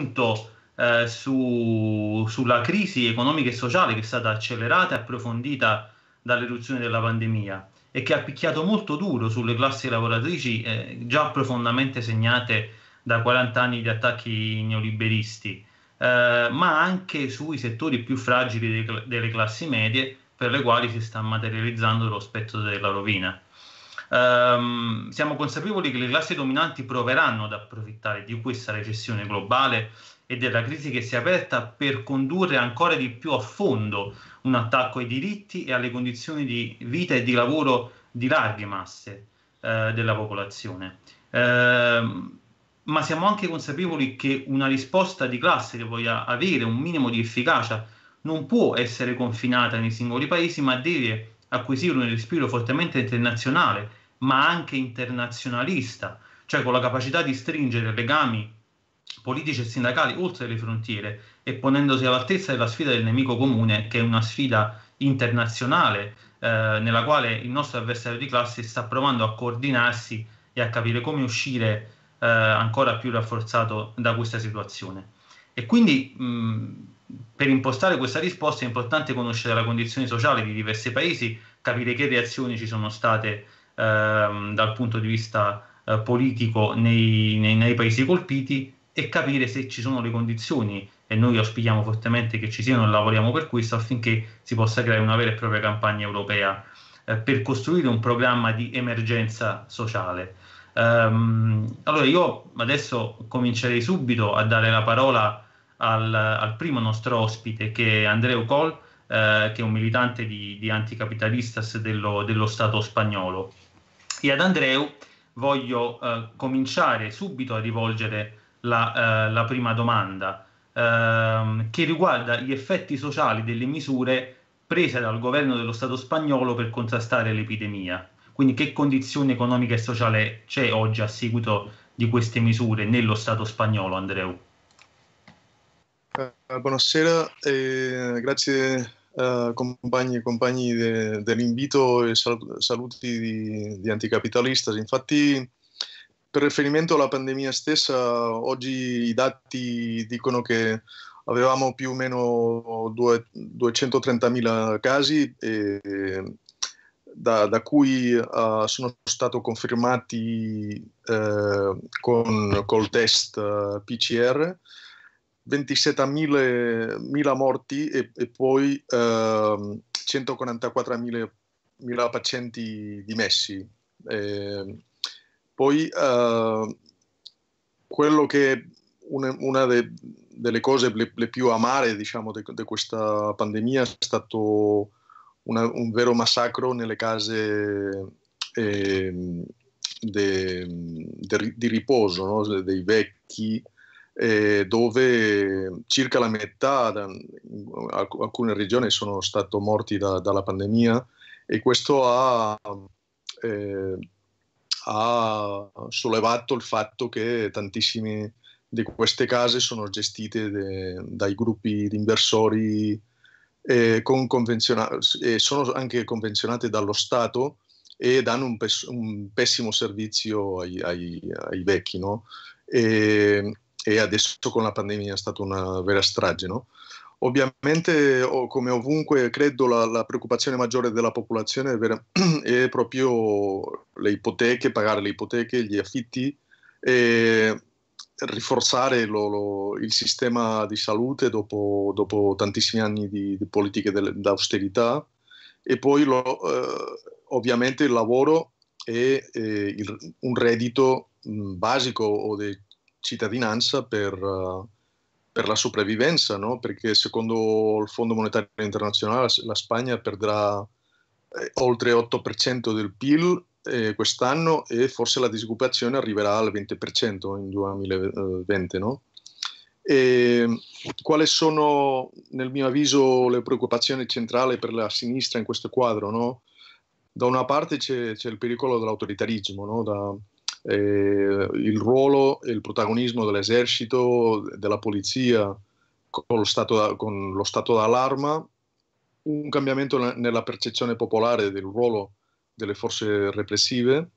appunto eh, su, sulla crisi economica e sociale che è stata accelerata e approfondita dall'eruzione della pandemia e che ha picchiato molto duro sulle classi lavoratrici eh, già profondamente segnate da 40 anni di attacchi neoliberisti, eh, ma anche sui settori più fragili de- delle classi medie per le quali si sta materializzando lo spettro della rovina ehm, siamo consapevoli che le classi dominanti proveranno ad approfittare di questa recessione globale e della crisi che si è aperta per condurre ancora di più a fondo un attacco ai diritti e alle condizioni di vita e di lavoro di larghe masse eh, della popolazione. Eh, ma siamo anche consapevoli che una risposta di classe che voglia avere un minimo di efficacia non può essere confinata nei singoli paesi, ma deve acquisire un respiro fortemente internazionale ma anche internazionalista, cioè con la capacità di stringere legami politici e sindacali oltre le frontiere e ponendosi all'altezza della sfida del nemico comune, che è una sfida internazionale eh, nella quale il nostro avversario di classe sta provando a coordinarsi e a capire come uscire eh, ancora più rafforzato da questa situazione. E quindi mh, per impostare questa risposta è importante conoscere la condizione sociale di diversi paesi, capire che reazioni ci sono state ehm, dal punto di vista eh, politico nei, nei, nei paesi colpiti e capire se ci sono le condizioni e noi auspichiamo fortemente che ci siano e lavoriamo per questo affinché si possa creare una vera e propria campagna europea eh, per costruire un programma di emergenza sociale. Um, allora io adesso comincerei subito a dare la parola al, al primo nostro ospite che è Andreu Col, eh, che è un militante di, di anticapitalistas dello, dello Stato spagnolo e ad Andreu voglio eh, cominciare subito a rivolgere la, eh, la prima domanda ehm, che riguarda gli effetti sociali delle misure prese dal governo dello Stato spagnolo per contrastare l'epidemia. Quindi che condizione economica e sociale c'è oggi a seguito di queste misure nello Stato spagnolo, Andreu? Eh, buonasera, eh, grazie Uh, compagni e compagni de, dell'invito e sal, saluti di, di anticapitalista. Infatti, per riferimento alla pandemia stessa, oggi i dati dicono che avevamo più o meno due, 230.000 casi, e, da, da, cui uh, sono stati confermati uh, con, col test PCR 27.000 morti e, e poi eh, 144.000 pazienti dimessi. Eh, poi eh, quello che una, una de, delle cose le, le, più amare diciamo, di de questa pandemia è stato una, un vero massacro nelle case ehm, de, di riposo no? dei vecchi eh, dove circa la metà, da, alc- alcune regioni sono state morti da, dalla pandemia e questo ha, eh, ha, sollevato il fatto che tantissime di queste case sono gestite de, dai gruppi di inversori eh, con convenziona- e sono anche convenzionate dallo Stato e danno un, pes- un pessimo servizio ai, ai, ai vecchi. No? E, e adesso con la pandemia è stata una vera strage. No? Ovviamente, come ovunque, credo la, la preoccupazione maggiore della popolazione è, vera, è, proprio le ipoteche, pagare le ipoteche, gli affitti e riforzare il sistema di salute dopo, dopo tantissimi anni di, di politiche d'austerità e poi lo, eh, ovviamente il lavoro e eh, il, un reddito mh, basico o dei cittadinanza per, eh, per la sopravvivenza, no? perché secondo il Fondo Monetario Internazionale la Spagna perderà eh, oltre 8% del PIL eh, quest'anno e forse la disoccupazione arriverà al 20% in 2020. No? quali sono, nel mio avviso, le preoccupazioni centrali per la sinistra in questo quadro? No? Da una parte c'è, c'è il pericolo dell'autoritarismo, no? da, eh, il ruolo e il protagonismo dell'esercito, della polizia con lo stato, con lo stato d'allarma, un cambiamento nella percezione popolare del ruolo delle forze repressive,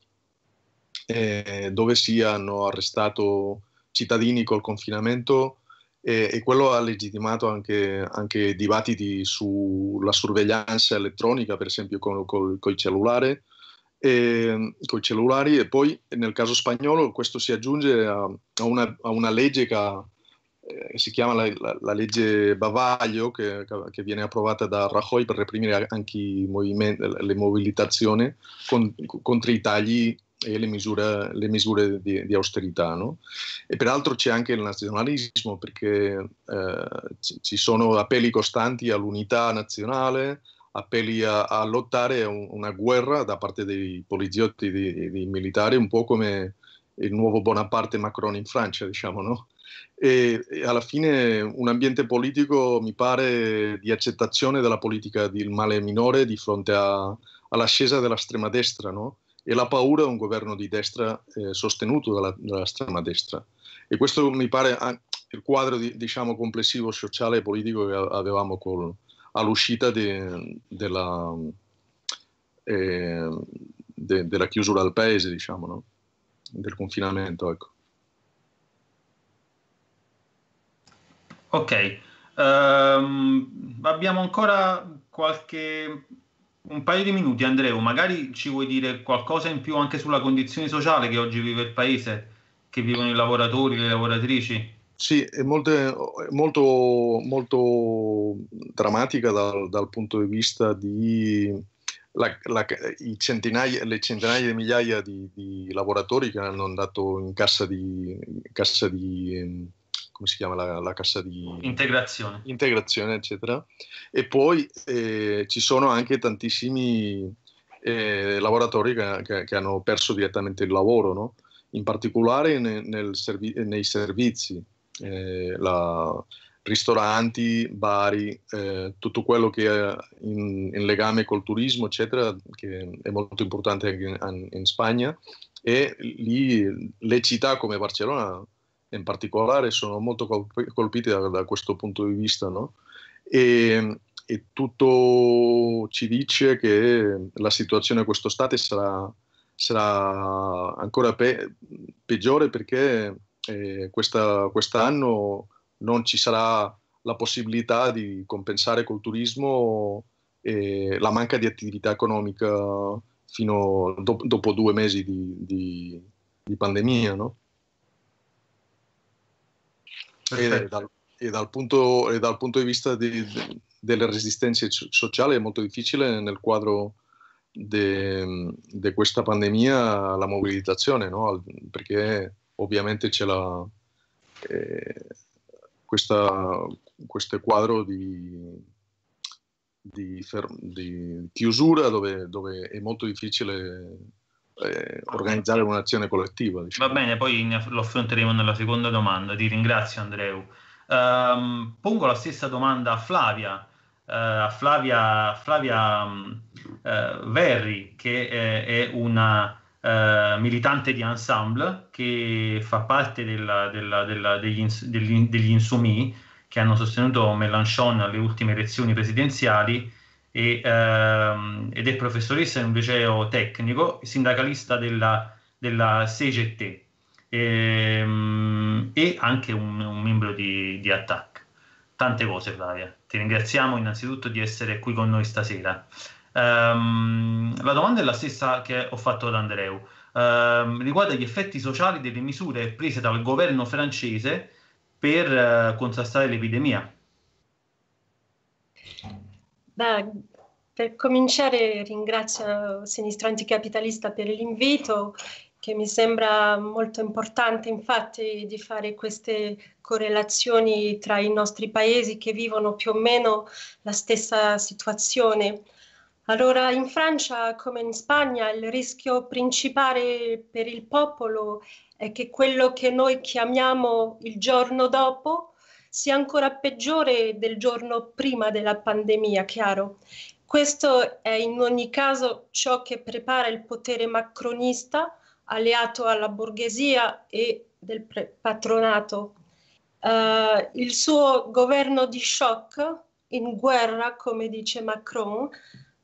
eh, dove si hanno arrestato cittadini col confinamento eh, e, quello ha legittimato anche, anche dibattiti sulla sorveglianza elettronica, per esempio con, il cellulare, eh, con i cellulari e poi nel caso spagnolo questo si aggiunge a, a, una, a una, legge che eh, si chiama la, la, la legge Bavaglio che, che, viene approvata da Rajoy per reprimere anche le mobilitazioni con, contro i tagli e le misure, le misure di, di, austerità. No? E peraltro c'è anche il nazionalismo, perché eh, ci, ci sono appelli costanti all'unità nazionale, appelli a, a lottare un, una guerra da parte dei poliziotti, dei, dei, militari, un po' come il nuovo Bonaparte Macron in Francia, diciamo, no? E, e alla fine un ambiente politico, mi pare, di accettazione della politica del male minore di fronte a, all'ascesa dell'estrema destra, no? E la paura di un governo di destra eh, sostenuto dalla, dall'estrema destra. E questo mi pare il quadro, diciamo, complessivo sociale e politico che avevamo col, all'uscita de, della, eh, de, della, chiusura al paese, diciamo, no? del confinamento. Ecco. Ok, um, abbiamo ancora qualche un paio di minuti, Andreu, magari ci vuoi dire qualcosa in più anche sulla condizione sociale che oggi vive il paese, che vivono i lavoratori, le lavoratrici? Sì, è molto, molto, molto drammatica dal, dal, punto di vista di la, la, centinaia, le centinaia di migliaia di, di, lavoratori che hanno andato in cassa di, cassa di come si chiama la, la cassa di integrazione. integrazione, eccetera. E poi eh, ci sono anche tantissimi eh, lavoratori che, che, che, hanno perso direttamente il lavoro, no? in particolare ne, servi- nei servizi eh, la, ristoranti, bari, eh, tutto quello che è in, in, legame col turismo, eccetera, che è molto importante anche in, in Spagna. E lì le città come Barcellona in particolare sono molto colpite da, da questo punto di vista, no? E, e tutto ci dice che la situazione a questo stato sarà, sarà ancora pe- peggiore perché eh, questa, quest'anno non ci sarà la possibilità di compensare col turismo eh, la manca di attività economica fino do, dopo due mesi di, di, di pandemia. No? E dal, e, dal punto, e, dal, punto, di vista di, delle resistenze sociali è molto difficile nel quadro di questa pandemia la mobilitazione, no? perché ovviamente c'è la, eh, questa, questo quadro di, di, fer- di chiusura dove, dove, è molto difficile eh, organizzare un'azione collettiva. Diciamo. Va bene, poi lo affronteremo nella seconda domanda. Ti ringrazio Andreu. Um, pongo la stessa domanda a Flavia. Uh, Flavia, Flavia um, uh, Verri, che eh, è una eh, militante di Ensemble che fa parte della, della, della, degli, degli, degli insumi che hanno sostenuto Mélenchon alle ultime elezioni presidenziali e, ehm, ed è professoressa in un liceo tecnico, sindacalista della, della CGT e, ehm, e anche un, un, membro di, di Attac. Tante cose Flavia, ti ringraziamo innanzitutto di essere qui con noi stasera. Um, la domanda è la stessa che ho fatto ad Andreu. Um, riguarda gli effetti sociali delle misure prese dal governo francese per uh, contrastare l'epidemia. Beh, per cominciare ringrazio Sinistro Anticapitalista per l'invito che mi sembra molto importante infatti di fare queste correlazioni tra i nostri paesi che vivono più o meno la stessa situazione. Allora, in Francia, come in Spagna, il rischio principale per il popolo è che quello che noi chiamiamo il giorno dopo sia ancora peggiore del giorno prima della pandemia, chiaro. Questo è in ogni caso ciò che prepara il potere macronista alleato alla borghesia e del patronato. Uh, il suo governo di shock, in guerra, come dice Macron,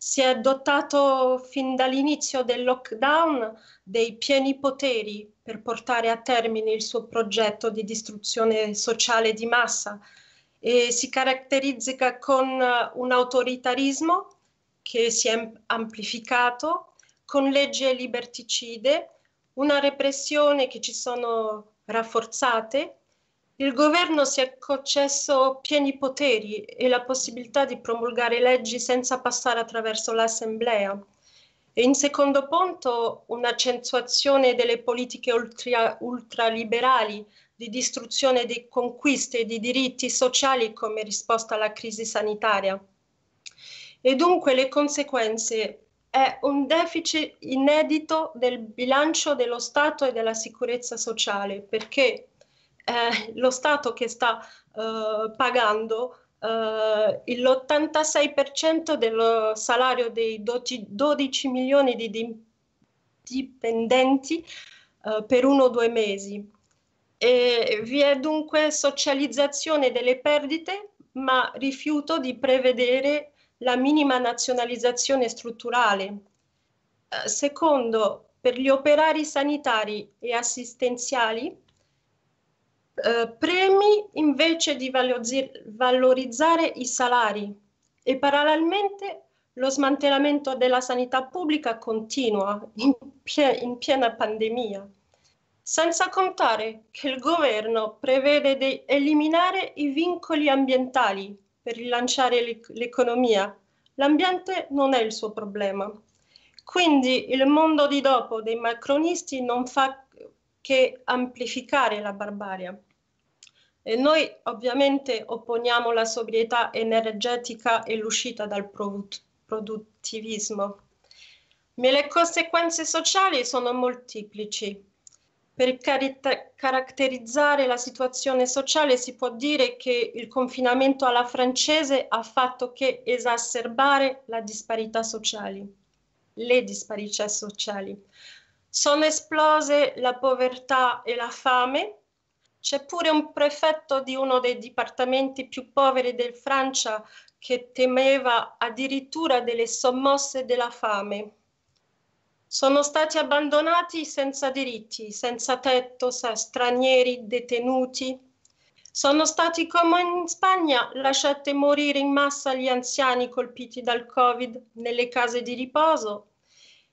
si è dotato fin dall'inizio del lockdown dei pieni poteri per portare a termine il suo progetto di distruzione sociale di massa e si caratterizza con un autoritarismo che si è amplificato, con leggi liberticide, una repressione che ci sono rafforzate il governo si è concesso pieni poteri e la possibilità di promulgare leggi senza passare attraverso l'Assemblea. E in secondo punto, un'accentuazione delle politiche ultra, ultraliberali di distruzione di conquiste e di diritti sociali come risposta alla crisi sanitaria. E dunque le conseguenze è un deficit inedito del bilancio dello Stato e della sicurezza sociale, perché è lo Stato che sta eh, pagando eh, l'86% del salario dei 12, 12 milioni di, di dipendenti eh, per uno o due mesi. E vi è dunque socializzazione delle perdite, ma rifiuto di prevedere la minima nazionalizzazione strutturale. Eh, secondo, per gli operari sanitari e assistenziali eh, premi invece di valorizzare i salari e parallelamente lo smantellamento della sanità pubblica continua in, pie- in piena pandemia, senza contare che il governo prevede di eliminare i vincoli ambientali per rilanciare l'e- l'economia. L'ambiente non è il suo problema. Quindi il mondo di dopo dei macronisti non fa che amplificare la barbarie. E noi ovviamente opponiamo la sobrietà energetica e l'uscita dal produttivismo. Ma le conseguenze sociali sono molteplici. Per car- caratterizzare la situazione sociale si può dire che il confinamento alla francese ha fatto che esacerbare la disparità sociali, le disparità sociali. Sono esplose la povertà e la fame, c'è pure un prefetto di uno dei dipartimenti più poveri del Francia che temeva addirittura delle sommosse della fame. Sono stati abbandonati senza diritti, senza tetto, senza stranieri, detenuti. Sono stati come in Spagna lasciati morire in massa gli anziani colpiti dal Covid nelle case di riposo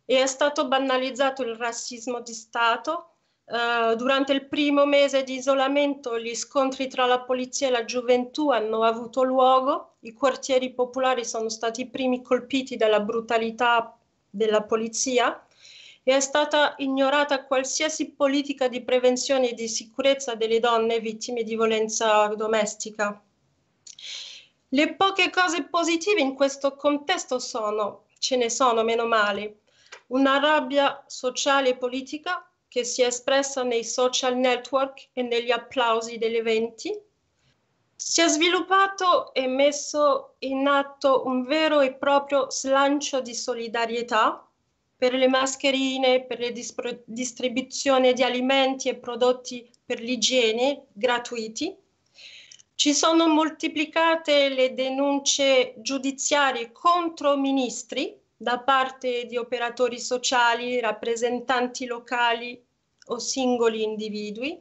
e è stato banalizzato il razzismo di Stato eh, durante il primo mese di isolamento gli scontri tra la polizia e la gioventù hanno avuto luogo, i quartieri popolari sono stati i primi colpiti dalla brutalità della polizia e è stata ignorata qualsiasi politica di prevenzione e di sicurezza delle donne vittime di violenza domestica. Le poche cose positive in questo contesto sono, ce ne sono meno male, una rabbia sociale e politica che si è espressa nei social network e negli applausi degli eventi, si è sviluppato e messo in atto un vero e proprio slancio di solidarietà per le mascherine, per la dispro- distribuzione di alimenti e prodotti per l'igiene gratuiti. Ci sono moltiplicate le denunce giudiziarie contro ministri da parte di operatori sociali, rappresentanti locali o singoli individui.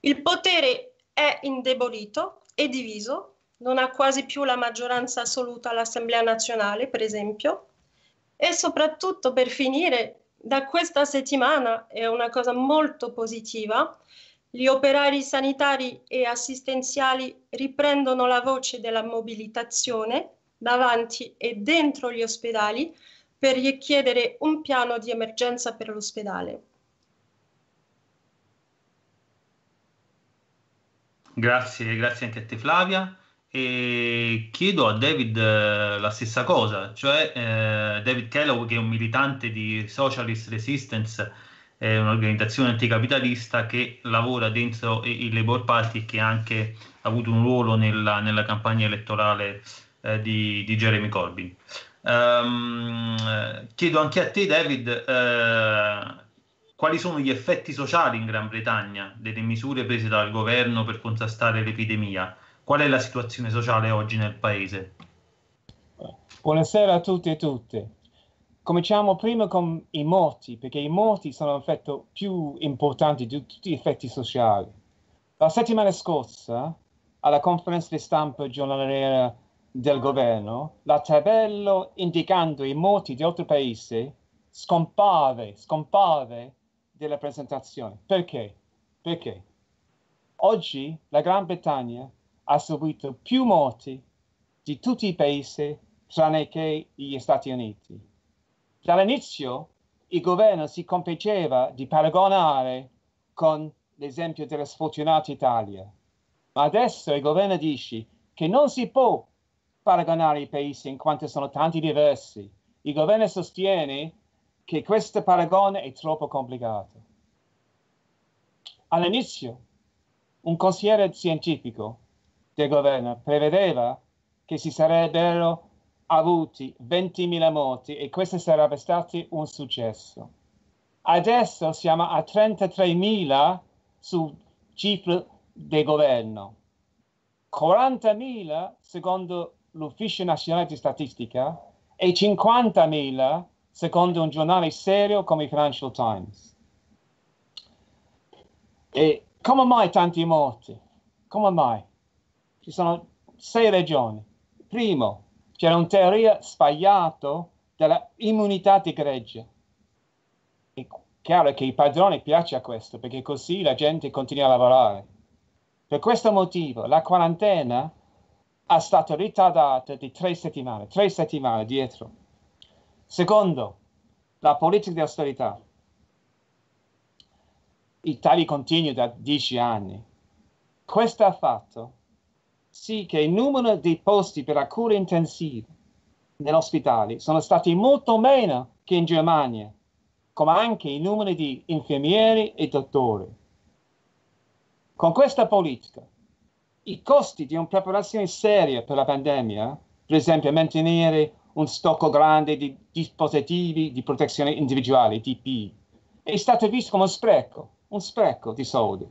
Il potere è indebolito e diviso, non ha quasi più la maggioranza assoluta all'Assemblea nazionale, per esempio, e soprattutto per finire, da questa settimana è una cosa molto positiva, gli operari sanitari e assistenziali riprendono la voce della mobilitazione davanti e dentro gli ospedali per richiedere un piano di emergenza per l'ospedale. Grazie, grazie anche a te Flavia. E chiedo a David eh, la stessa cosa, cioè eh, David Kellogg che è un militante di Socialist Resistance, è un'organizzazione anticapitalista che lavora dentro il Labour Party e che ha anche avuto un ruolo nella, nella campagna elettorale eh, di, di, Jeremy Corbyn. Um, chiedo anche a te, David, eh, quali sono gli effetti sociali in Gran Bretagna delle misure prese dal governo per contrastare l'epidemia? Qual è la situazione sociale oggi nel paese? Buonasera a tutti e tutte. Cominciamo prima con i morti, perché i morti sono l'effetto più importante di tutti gli effetti sociali. La settimana scorsa, alla conferenza di stampa giornaliera del governo, la tabella indicando i morti di altri paesi scompare, scompare della presentazione. Perché? Perché oggi la Gran Bretagna ha subito più morti di tutti i paesi tranne che gli Stati Uniti. Dall'inizio il governo si compiceva di paragonare con l'esempio della sfortunata Italia, ma adesso il governo dice che non si può paragonare i paesi in quanto sono tanti diversi. Il governo sostiene che questo paragone è troppo complicato. All'inizio, un consigliere scientifico del governo prevedeva che si sarebbero avuti 20.000 morti e questo sarebbe stato un successo. Adesso siamo a 33.000 sul cifre del governo, 40.000 secondo l'Ufficio Nazionale di Statistica e 50.000 secondo un giornale serio come il Financial Times. E come mai tanti morti? Come mai? Ci sono sei ragioni. Primo, c'era una teoria sbagliata dell'immunità di gregge. È chiaro che i padroni piace questo perché così la gente continua a lavorare. Per questo motivo la quarantena è stata ritardata di tre settimane, tre settimane dietro. Secondo, la politica di austerità. I tagli continui da dieci anni. Questo ha fatto sì che il numero di posti per la cura intensiva negli ospedali sono stati molto meno che in Germania, come anche i numeri di infermieri e dottori. Con questa politica i costi di una preparazione seria per la pandemia, per esempio mantenere un stocco grande di dispositivi di protezione individuale, DPI, è stato visto come un spreco, un spreco di soldi.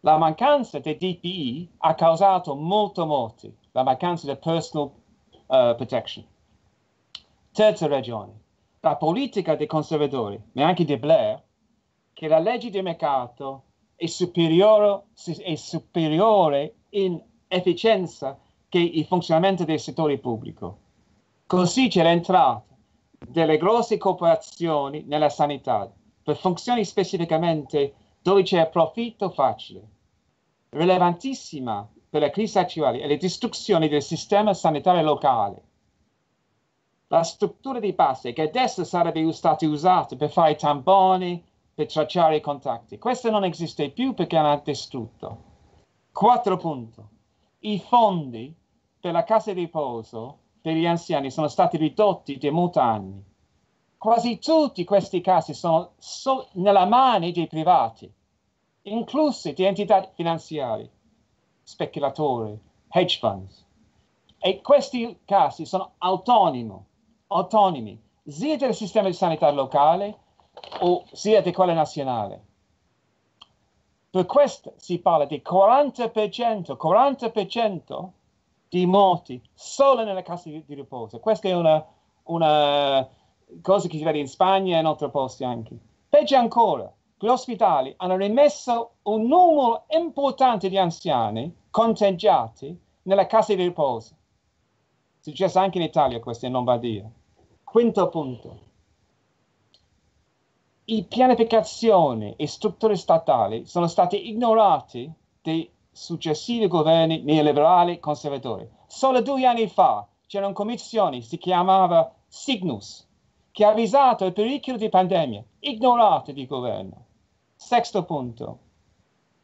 La mancanza di DPI ha causato molte morti, la mancanza di personal uh, protection. Terza ragione, la politica dei conservatori, ma anche di Blair, che la legge di mercato è superiore, è superiore in efficienza che il funzionamento del settore pubblico. Così c'è l'entrata delle grosse corporazioni nella sanità per funzioni specificamente dove c'è profitto facile, rilevantissima per la crisi attuale è la distruzione del sistema sanitario locale. La struttura di base che adesso sarebbe stata usata per fare tamponi, per tracciare i contatti. Questo non esiste più perché hanno distrutto. Quattro punti. I fondi per la casa di riposo per gli anziani sono stati ridotti di molti anni. Quasi tutti questi casi sono so- nella mano dei privati, inclusi di entità finanziarie, speculatori, hedge funds. E questi casi sono autonomi, autonomi sia del sistema di sanità locale o sia di quella nazionale. Per questo si parla di 40%, 40% di morti solo nelle case di, di riposo. Questa è una, una, cosa che si vede in Spagna e in altri posti anche. Peggio ancora, gli ospedali hanno rimesso un numero importante di anziani conteggiati nelle case di riposo. È Successo anche in Italia questo in Lombardia. Quinto punto il pianificazione e strutture statali sono state ignorate dai successivi governi neoliberali conservatori. Solo due anni fa c'era una commissione, si chiamava Signus, che ha avvisato il pericolo di pandemia, ignorata di governo. Sesto punto.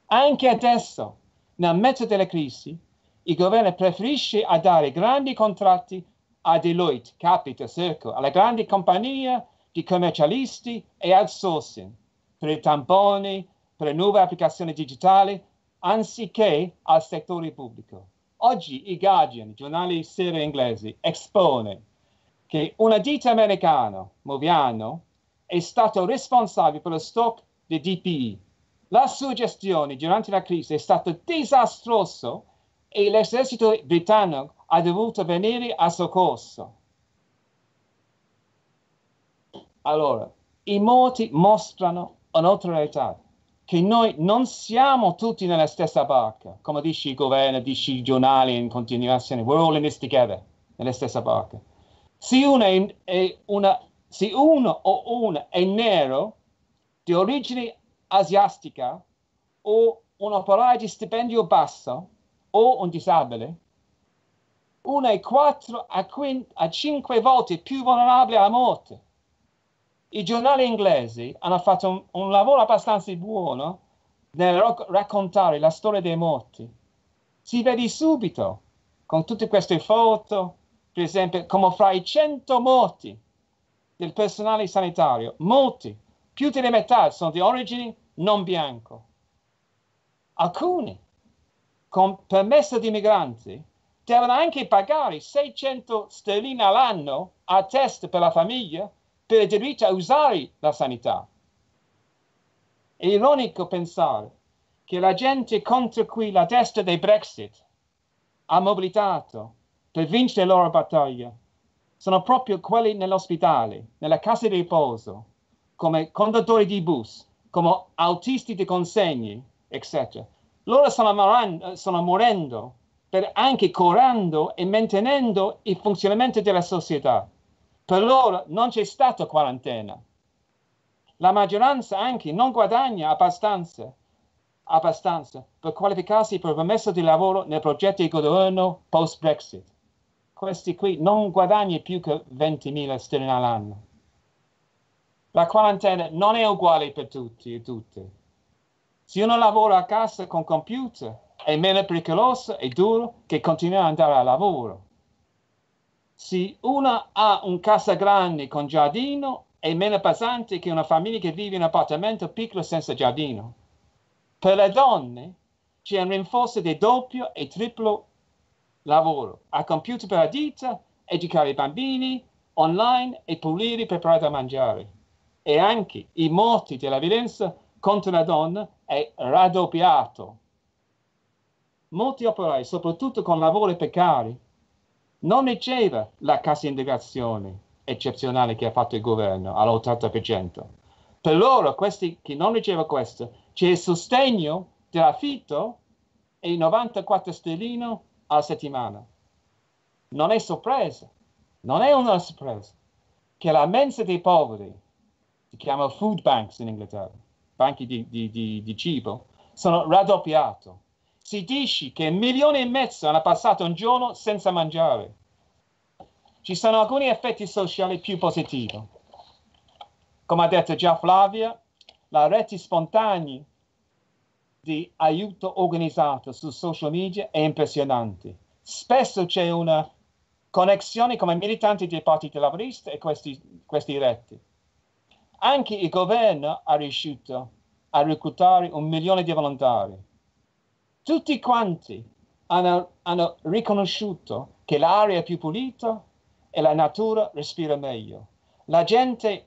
Anche adesso, nel mezzo della crisi, il governo preferisce dare grandi contratti a Deloitte, Capital Circle, alle grandi compagnie di commercialisti e outsourcing per i tamponi, per le nuove applicazioni digitali, anziché al settore pubblico. Oggi i Guardian, giornale serio inglese, espone che una ditta americana, Moviano, è stato responsabile per lo stock di DPI. La sua gestione durante la crisi è stata disastrosa e l'esercito britannico ha dovuto venire a soccorso. Allora, i morti mostrano un'altra realtà, che noi non siamo tutti nella stessa barca, come dice il governo, dice i giornali in continuazione, we're all in this together, nella stessa barca. Se uno, è, è una, se uno o una è nero, di origine asiatica, o un operaio di stipendio basso, o un disabile, uno è 4 a, 5 volte più vulnerabile alla morte i giornali inglesi hanno fatto un, un lavoro abbastanza buono nel rac- raccontare la storia dei morti. Si vede subito con tutte queste foto, per esempio, come fra i 100 morti del personale sanitario, molti, più della metà sono di origini non bianco. Alcuni, con permesso di migranti, devono anche pagare 600 sterline all'anno a test per la famiglia per diritto a usare la sanità. È ironico pensare che la gente contro cui la destra dei Brexit ha mobilitato per vincere la loro battaglia sono proprio quelli nell'ospedale, nella casa di riposo, come conduttori di bus, come autisti di consegne, eccetera. Loro stanno, morando, stanno morendo per anche curando e mantenendo il funzionamento della società. Per loro non c'è stata quarantena. La maggioranza anche non guadagna abbastanza, abbastanza per qualificarsi per permesso di lavoro nel progetto di governo post-Brexit. Questi qui non guadagnano più che 20.000 sterline all'anno. La quarantena non è uguale per tutti e tutte. Se uno lavora a casa con computer è meno pericoloso e duro che continuare ad andare al lavoro. Se una ha un casa grande con giardino, è meno pesante che una famiglia che vive in un appartamento piccolo senza giardino. Per le donne c'è un rinforzo di doppio e triplo lavoro, a computer per la dita, educare i bambini, online e pulire e preparare da mangiare. E anche i morti della violenza contro la donna è raddoppiato. Molti operai, soprattutto con lavori precari, non leggeva la cassa integrazione eccezionale che ha fatto il governo all'80%. Per loro, questi che non leggeva questo, c'è il sostegno dell'affitto e il 94 stellino alla settimana. Non è sorpresa, non è una sorpresa che la mensa dei poveri, si chiama food banks in Inghilterra, banchi di, di, di, di cibo, sono raddoppiati si dice che un milione e mezzo hanno passato un giorno senza mangiare. Ci sono alcuni effetti sociali più positivi. Come ha detto già Flavia, la rete spontanea di aiuto organizzato su social media è impressionante. Spesso c'è una connessione come militanti dei partiti laboristi e questi, questi retti. Anche il governo ha riuscito a reclutare un milione di volontari tutti quanti hanno, hanno riconosciuto che l'aria è più pulita e la natura respira meglio. La gente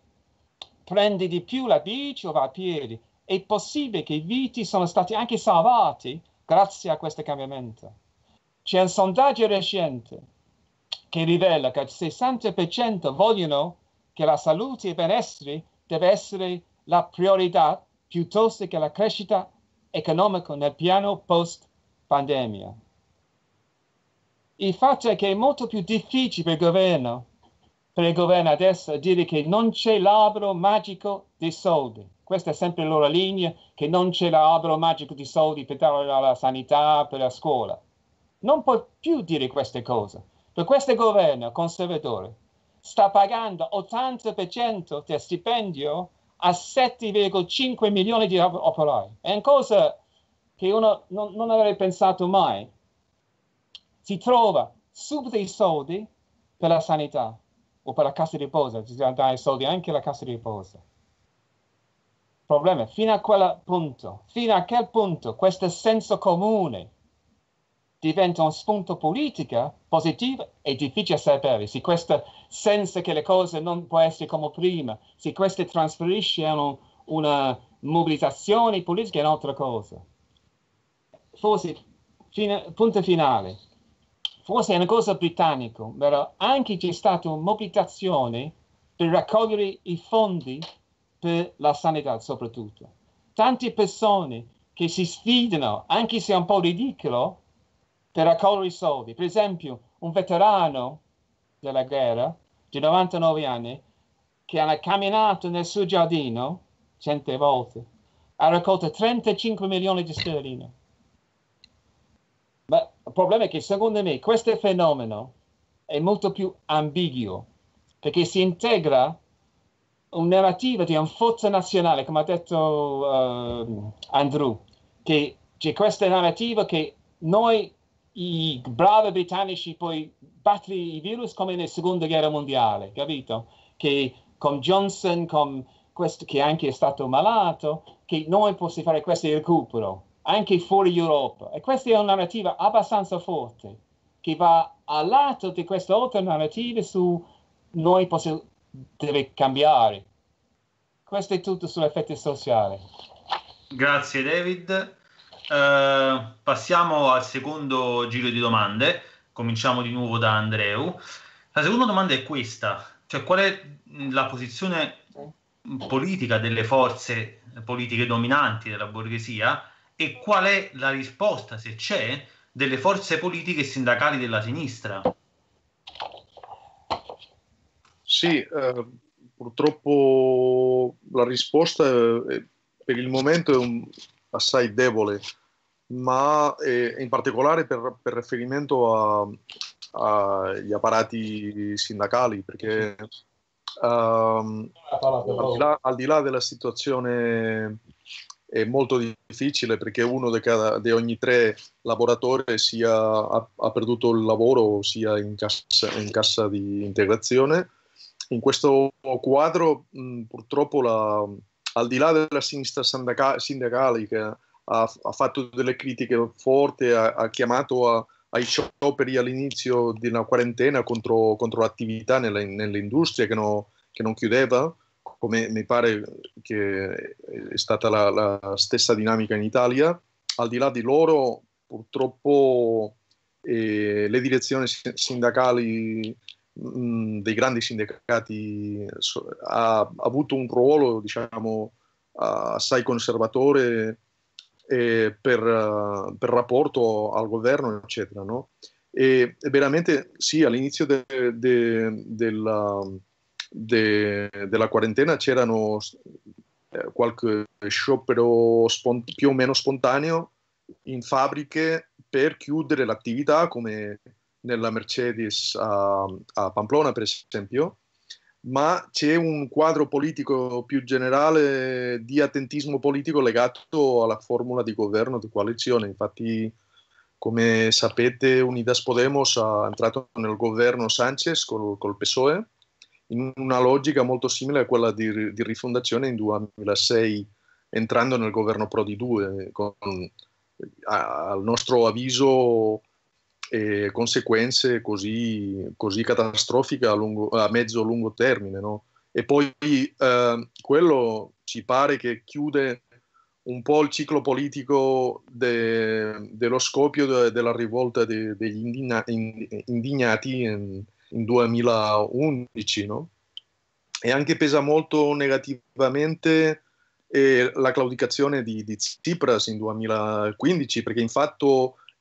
prende di più la bici o va a piedi. È possibile che i viti sono stati anche salvati grazie a questo cambiamento. C'è un sondaggio recente che rivela che il 60% vogliono che la salute e il benessere deve essere la priorità piuttosto che la crescita economico nel piano post pandemia. Il fatto è che è molto più difficile per il governo, per il governo adesso, dire che non c'è l'albero magico dei soldi. Questa è sempre la loro linea, che non c'è l'albero magico di soldi per dare alla sanità, per la scuola. Non può più dire queste cose. Per questo governo conservatore sta pagando 80% del stipendio a 7,5 milioni di operai. È una cosa che uno non, non avrebbe pensato mai. Si trova subito i soldi per la sanità o per la cassa di riposo, bisogna dare i soldi anche alla cassa di riposo. Il problema è fino a quel punto, fino a quel punto questo senso comune diventa un spunto politico positivo, è difficile sapere se questo senso che le cose non possono essere come prima, se queste trasferiscono una mobilitazione politica è un'altra cosa. Forse, fine, punto finale, forse è una cosa britannica, però anche c'è stata una mobilitazione per raccogliere i fondi per la sanità soprattutto. Tante persone che si sfidano, anche se è un po' ridicolo, per raccogliere i soldi. Per esempio, un veterano della guerra di 99 anni che ha camminato nel suo giardino cento volte ha raccolto 35 milioni di sterline. Ma il problema è che secondo me questo fenomeno è molto più ambiguo perché si integra un narrativo di una forza nazionale, come ha detto uh, Andrew, che c'è questa narrativa che noi i bravi britannici poi battere i virus come nella seconda guerra mondiale, capito? Che con Johnson, con questo che anche è stato malato, che noi possiamo fare questo recupero anche fuori Europa. E questa è una narrativa abbastanza forte che va a lato di questa altra narrativa su noi possiamo deve cambiare. Questo è tutto sull'effetto sociale. Grazie David. Eh, passiamo al secondo giro di domande. Cominciamo di nuovo da Andreu. La seconda domanda è questa, cioè qual è mm, la posizione politica delle forze politiche dominanti della borghesia e qual è la risposta, se c'è, delle forze politiche sindacali della sinistra? Sì, eh, purtroppo la risposta è, eh, per il momento è un, assai debole, ma eh, in particolare per, per riferimento agli apparati sindacali, perché um, al, di là, al, di là, della situazione è molto difficile perché uno di, cada, di ogni tre lavoratori sia, ha, ha, perduto il lavoro sia in cassa, in cassa di integrazione. In questo quadro mh, purtroppo la, al di là della sinistra sindacale che ha, ha fatto delle critiche forti, ha, ha chiamato a, ai scioperi all'inizio di una quarantena contro, contro l'attività nelle, nell'industria che, no, che, non chiudeva, come mi pare che è stata la, la stessa dinamica in Italia, al di là di loro purtroppo eh, le direzioni sindacali Mm, dei grandi sindacati ha, ha avuto un ruolo diciamo, assai conservatore eh, per, eh, per, rapporto al governo, eccetera. No? E veramente sì, all'inizio de, de, della, de, della, quarantena c'erano eh, qualche sciopero più o meno spontaneo in fabbriche per chiudere l'attività come nella Mercedes a, a Pamplona, per esempio, ma c'è un quadro politico più generale di attentismo politico legato alla formula di governo di coalizione. Infatti, come sapete, Unidas Podemos ha entrato nel governo Sanchez col, col PSOE in una logica molto simile a quella di, di rifondazione in 2006, entrando nel governo Prodi 2, con, a, al nostro avviso e conseguenze così, così catastrofiche a, lungo, a mezzo-lungo termine. No? E poi eh, quello ci pare che chiude un po' il ciclo politico de, dello scoppio de, della rivolta de, degli indigna, in, indignati in, in 2011. No? E anche pesa molto negativamente eh, la claudicazione di, di Tsipras in 2015, perché infatti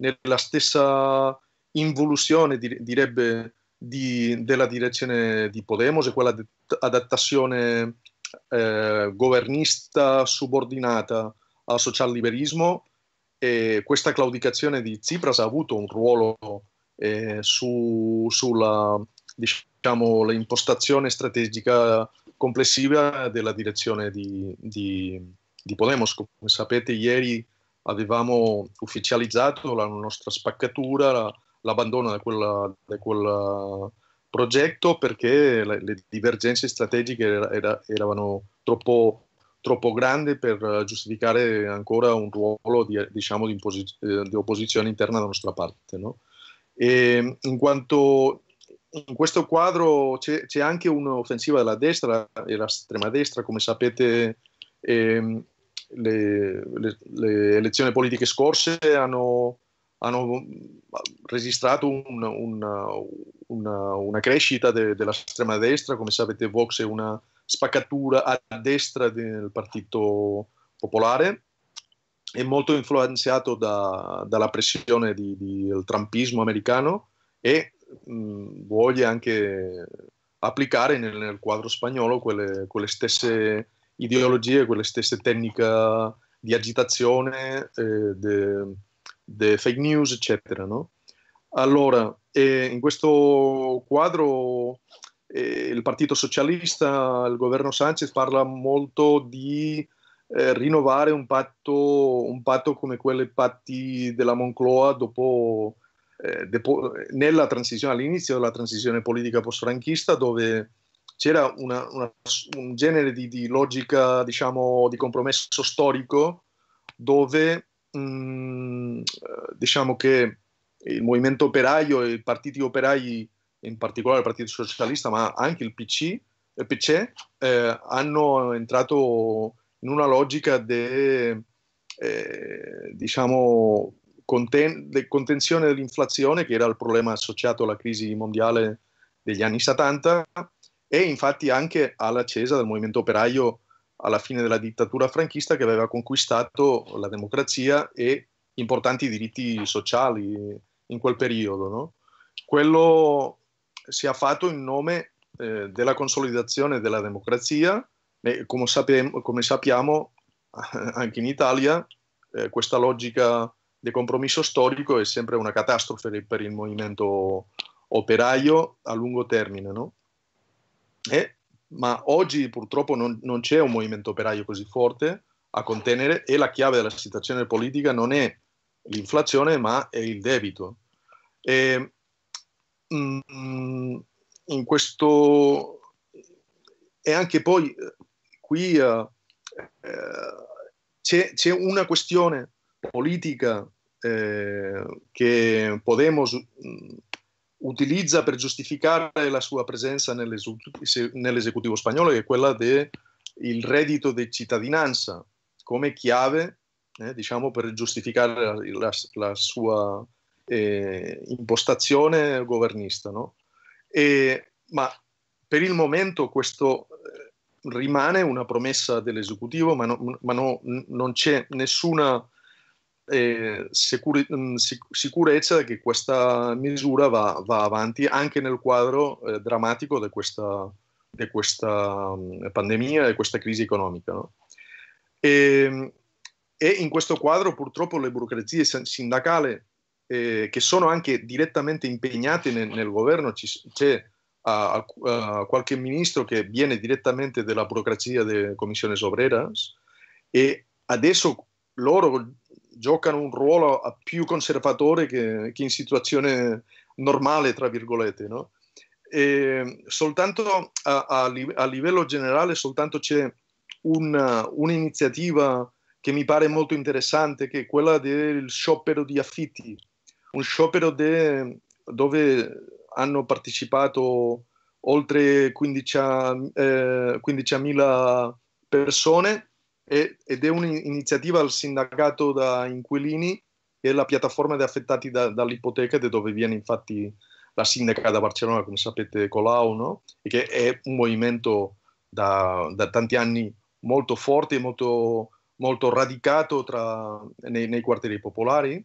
nella stessa involuzione, direbbe, di, della direzione di Podemos e quella adattazione eh, governista subordinata al socialliberismo e questa claudicazione di Tsipras ha avuto un ruolo eh, su, sulla diciamo, impostazione strategica complessiva della direzione di, di, di Podemos. Come sapete ieri avevamo ufficializzato la nostra spaccatura, l'abbandono di quel, da quel eh, progetto perché le, le divergenze strategiche era, erano troppo, troppo, grandi per giustificare ancora un ruolo di, diciamo, di, imposi- eh, di opposizione interna da nostra parte. No? E in quanto in questo quadro c'è, c'è anche un'offensiva della destra e la destra, come sapete, ehm, le, le, le elezioni politiche scorse hanno, hanno registrato un, un, una, una, crescita de, della destra, come sapete Vox è una spaccatura a destra del Partito Popolare, è molto influenzato da, dalla pressione di, di, del trumpismo americano e mh, vuole anche applicare nel, nel quadro spagnolo quelle, quelle stesse ideologie, quelle stesse tecniche di agitazione, eh, di fake news, eccetera. No? Allora, eh, in questo quadro eh, il Partito Socialista, il governo Sanchez parla molto di eh, rinnovare un patto, un patto, come quelli patti della Moncloa dopo, eh, dopo, nella transizione, all'inizio della transizione politica post-franchista dove c'era una, una, un genere di, di, logica, diciamo, di compromesso storico dove mh, mm, eh, diciamo che il movimento operaio e i partiti operai, in particolare il Partito Socialista, ma anche il PC, il PC eh, hanno entrato in una logica di, eh, diciamo, conten- de contenzione dell'inflazione, che era il problema associato alla crisi mondiale degli anni 70, e infatti anche all'accesa del movimento operaio alla fine della dittatura franchista che aveva conquistato la democrazia e importanti diritti sociali in quel periodo. No? Quello si è fatto in nome eh, della consolidazione della democrazia e come, sappiamo, come sappiamo anche in Italia eh, questa logica di compromesso storico è sempre una catastrofe per il movimento operaio a lungo termine. No? Eh, ma oggi purtroppo non, non, c'è un movimento operaio così forte a contenere e la chiave della situazione politica non è l'inflazione ma è il debito. E, mm, in questo e anche poi eh, qui uh, c'è, c'è, una questione politica eh, che Podemos mh, mm, utilizza per giustificare la sua presenza nell'esecutivo spagnolo, che è quella del reddito di cittadinanza come chiave eh, diciamo, per giustificare la, la, la sua eh, impostazione governista. No? E, ma per il momento questo eh, rimane una promessa dell'esecutivo, ma, no, ma no, non c'è nessuna eh, mm, sicurezza che questa misura va, va avanti anche nel quadro eh, drammatico di questa, de questa mm, pandemia e questa crisi economica. No? E, ehm, e, in questo quadro purtroppo le burocrazie sindacali eh, che sono anche direttamente impegnate nel, nel governo, ci, c'è a, a qualche ministro che viene direttamente dalla burocrazia delle commissioni obreras e adesso loro giocano un ruolo più conservatore che, che in situazione normale, tra virgolette, no? E soltanto a, a, a, livello generale soltanto c'è un, un'iniziativa che mi pare molto interessante, che è quella del sciopero di affitti, un sciopero de, dove hanno partecipato oltre 15.000 eh, persone ed è un'iniziativa del sindacato da inquilini e la piattaforma di affettati da, dall'ipoteca, da dove viene infatti la sindaca da Barcellona, come sapete, Colau, no? e che è un movimento da, da tanti anni molto forte, molto, molto radicato tra, nei, nei, quartieri popolari.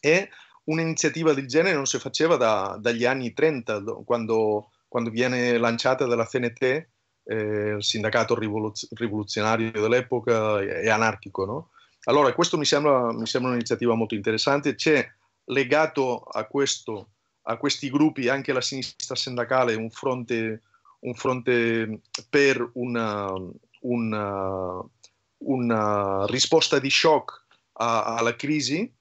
E un'iniziativa del genere non si faceva da, dagli anni 30, quando, quando viene lanciata dalla CNT eh, sindacato rivoluz- rivoluzionario dell'epoca e, anarchico. No? Allora, questo mi sembra, mi sembra, un'iniziativa molto interessante. C'è legato a, questo, a questi gruppi anche la sinistra sindacale, un fronte, un fronte per una, una, una, risposta di shock a, alla crisi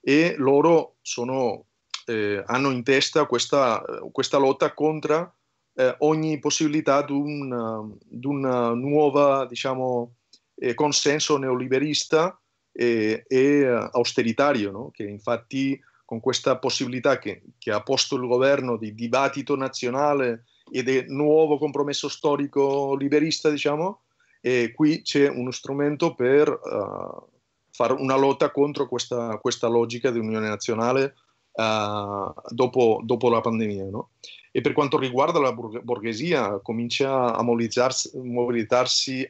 e loro sono, eh, hanno in testa questa, questa lotta contro eh, ogni possibilità di un eh, eh, nuovo diciamo, eh, consenso neoliberista eh, e, e austeritario, no? che infatti con questa possibilità che, che, ha posto il governo di dibattito nazionale e di nuovo compromesso storico liberista, diciamo, e qui c'è uno strumento per uh, fare una lotta contro questa, questa logica di unione nazionale eh, dopo, dopo, la pandemia. No? E per quanto riguarda la borghesia, comincia a mobilitarsi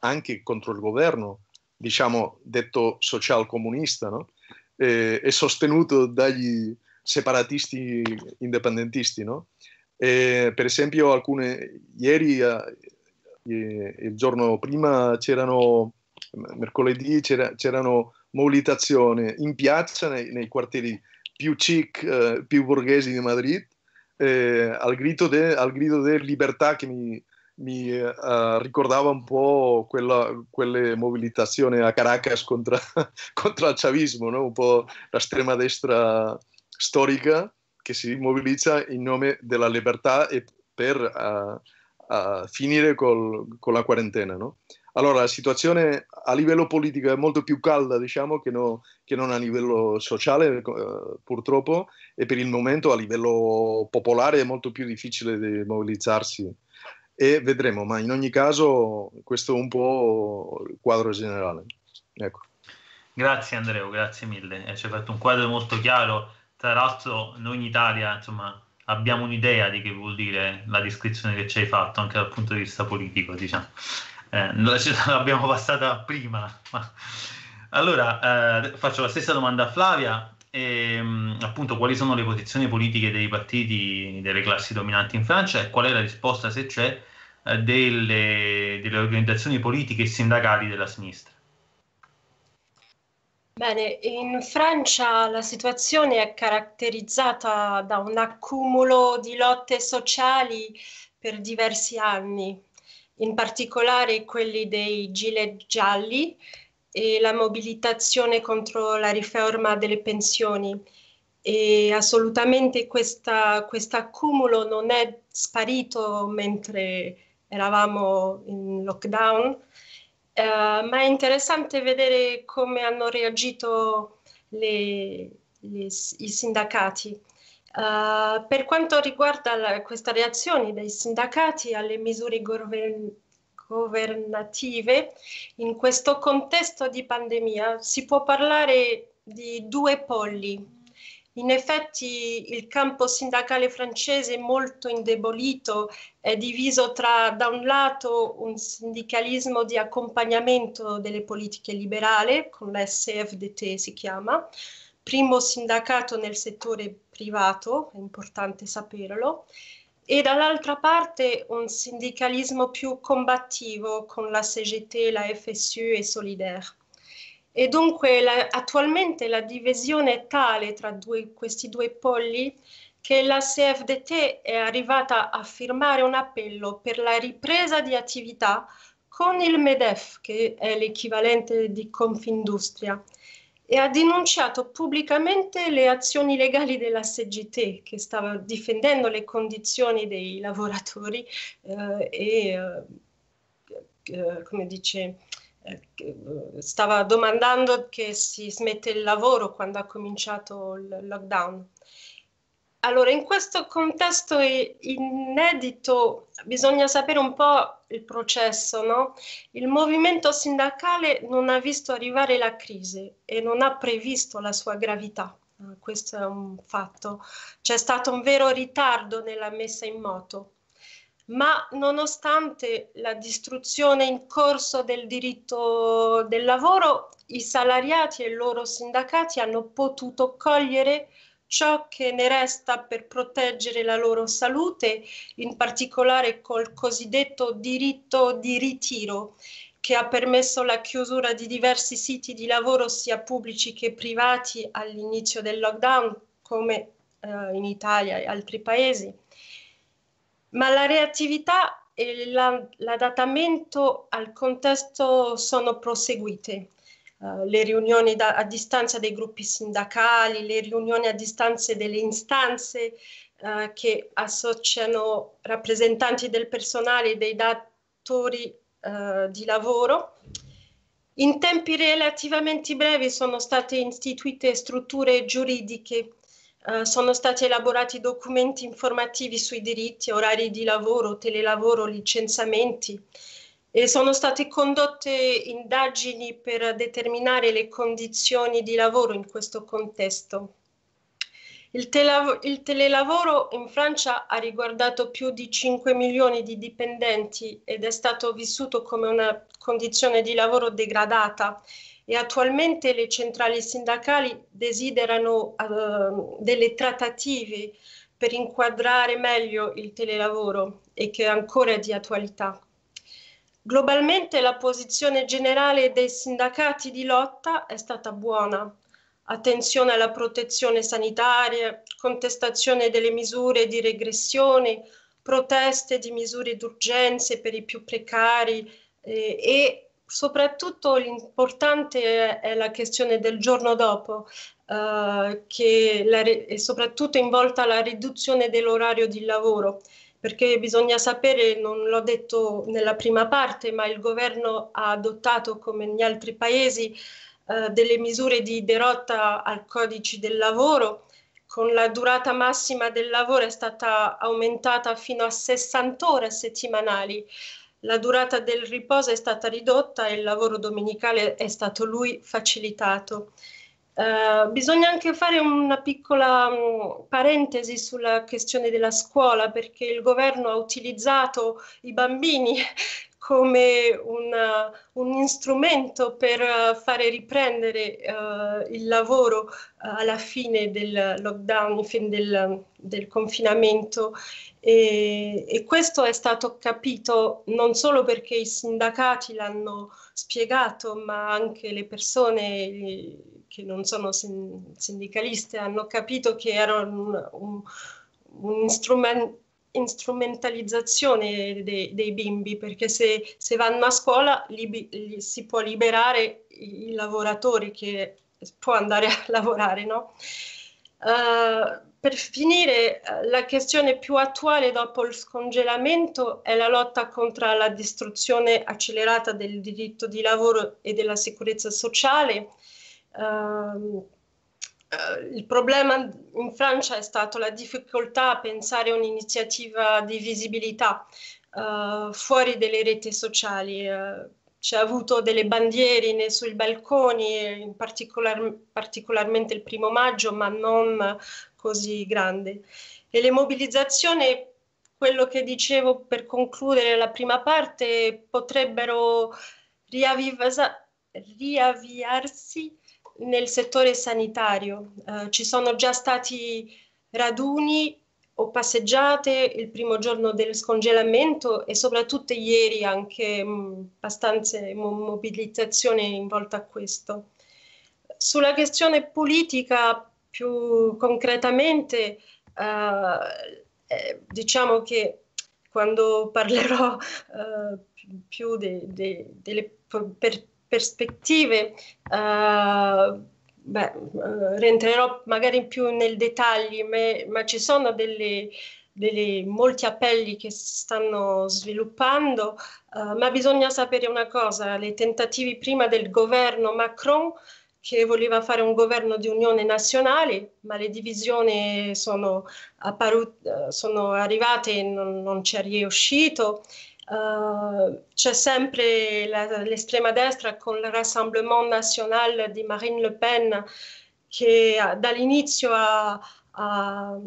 anche contro il governo, diciamo detto socialcomunista, no? e, e sostenuto dagli separatisti indipendentisti. No? E, per esempio, alcune, ieri, eh, il giorno prima, c'erano, mercoledì, c'era, c'erano mobilitazioni in piazza nei, nei quartieri più chic, eh, più borghesi di Madrid, eh, al, grido del libertà che mi, mi eh, ricordava un po' quella, quelle mobilitazioni a Caracas contro, contro il chavismo, no? un po' l'estrema destra storica che si mobilizza in nome della libertà e per uh, uh, finire col, con la quarantena. No? Allora la situazione a livello politico è molto più calda diciamo, che, no, che non a livello sociale eh, purtroppo e per il momento a livello popolare è molto più difficile di mobilizzarsi e vedremo, ma in ogni caso questo è un po' il quadro generale. Ecco. Grazie Andreo, grazie mille, eh, ci hai fatto un quadro molto chiaro, tra l'altro noi in Italia insomma, abbiamo un'idea di che vuol dire la descrizione che ci hai fatto anche dal punto di vista politico. Diciamo eh, la città l'abbiamo passata prima. Allora, eh, faccio la stessa domanda a Flavia. E, ehm, appunto, quali sono le posizioni politiche dei partiti delle classi dominanti in Francia e qual è la risposta, se c'è, eh, delle, delle organizzazioni politiche e sindacali della sinistra? Bene, in Francia la situazione è caratterizzata da un accumulo di lotte sociali per diversi anni, in particolare quelli dei gilet gialli e la mobilitazione contro la riforma delle pensioni. E assolutamente questo accumulo non è sparito mentre eravamo in lockdown, eh, ma è interessante vedere come hanno reagito le, le, i sindacati. Uh, per quanto riguarda la, questa reazione dei sindacati alle misure govern- governative, in questo contesto di pandemia si può parlare di due polli. In effetti il campo sindacale francese è molto indebolito, è diviso tra da un lato un sindicalismo di accompagnamento delle politiche liberali, con la SFDT si chiama, primo sindacato nel settore privato, è importante saperlo, e dall'altra parte un sindicalismo più combattivo con la CGT, la FSU e Solidaire. E dunque la, attualmente la divisione è tale tra due, questi due polli che la CFDT è arrivata a firmare un appello per la ripresa di attività con il MEDEF, che è l'equivalente di Confindustria, e ha denunciato pubblicamente le azioni legali della SGT che stava difendendo le condizioni dei lavoratori eh, e, eh, eh come dice, eh, eh, stava domandando che si smette il lavoro quando ha cominciato il lockdown. Allora, in questo contesto inedito bisogna sapere un po' il processo, no? Il movimento sindacale non ha visto arrivare la crisi e non ha previsto la sua gravità. Eh, questo è un fatto. C'è stato un vero ritardo nella messa in moto. Ma nonostante la distruzione in corso del diritto del lavoro, i salariati e i loro sindacati hanno potuto cogliere ciò che ne resta per proteggere la loro salute, in particolare col cosiddetto diritto di ritiro, che ha permesso la chiusura di diversi siti di lavoro, sia pubblici che privati, all'inizio del lockdown, come eh, in Italia e altri paesi. Ma la reattività e l'adattamento al contesto sono proseguite uh, le riunioni da, a distanza dei gruppi sindacali, le riunioni a distanza delle istanze uh, che associano rappresentanti del personale e dei datori eh, di lavoro. In tempi relativamente brevi sono state istituite strutture giuridiche Uh, sono stati elaborati documenti informativi sui diritti, orari di lavoro, telelavoro, licenziamenti, e sono state condotte indagini per determinare le condizioni di lavoro in questo contesto. Il, telav- il telelavoro in Francia ha riguardato più di 5 milioni di dipendenti ed è stato vissuto come una condizione di lavoro degradata e attualmente le centrali sindacali desiderano uh, delle trattative per inquadrare meglio il telelavoro e che è ancora di attualità. Globalmente la posizione generale dei sindacati di lotta è stata buona. Attenzione alla protezione sanitaria, contestazione delle misure di regressione, proteste di misure d'urgenza per i più precari eh, e soprattutto l'importante è la questione del giorno dopo, eh, che la, e soprattutto involta alla riduzione dell'orario di lavoro perché bisogna sapere, non l'ho detto nella prima parte, ma il governo ha adottato come negli altri paesi eh, delle misure di derotta al codice del lavoro, con la durata massima del lavoro è stata aumentata fino a 60 ore settimanali. La durata del riposo è stata ridotta e il lavoro domenicale è stato lui facilitato. Eh, bisogna anche fare una piccola um, parentesi sulla questione della scuola perché il governo ha utilizzato i bambini come una, eh, un strumento per uh, fare riprendere uh, il lavoro alla fine del lockdown, fine del, del confinamento e, e, questo è stato capito non solo perché i sindacati l'hanno spiegato ma anche le persone, che non sono sin- sindicaliste hanno capito che era un, un, un strumento strumentalizzazione dei, dei bimbi, perché se, se, vanno a scuola li, si può liberare i, i lavoratori che può andare a lavorare. No? Uh, per finire, eh, la questione più attuale dopo il scongelamento è la lotta contro la distruzione accelerata del diritto di lavoro e della sicurezza sociale Ehm, eh, il problema in Francia è stato la difficoltà a pensare a un'iniziativa di visibilità eh, fuori delle reti sociali eh, c'è avuto delle bandiere sui balconi, in particolar, particolarmente il primo maggio, ma non così grande. E le mobilizzazioni, quello che dicevo per concludere la prima parte, potrebbero riavviarsi nel settore sanitario. Eh, ci sono già stati raduni o passeggiate il primo giorno del scongelamento e soprattutto ieri anche mm, abbastanza mm, mobilitazione in volta a questo. Sulla questione politica più concretamente, eh, eh, diciamo che quando parlerò eh, più de, de, delle per, perspettive. uh, eh, beh, eh, rientrerò magari più nel dettaglio, ma, ma ci sono delle, delle, molti appelli che si stanno sviluppando, uh, ma bisogna sapere una cosa, le tentativi prima del governo Macron che voleva fare un governo di unione nazionale, ma le divisioni sono, apparute, sono arrivate e non, non ci è riuscito. Ehm, c'è sempre la, l'estrema destra con il Rassemblement National di Marine Le Pen che dall'inizio ha, ha,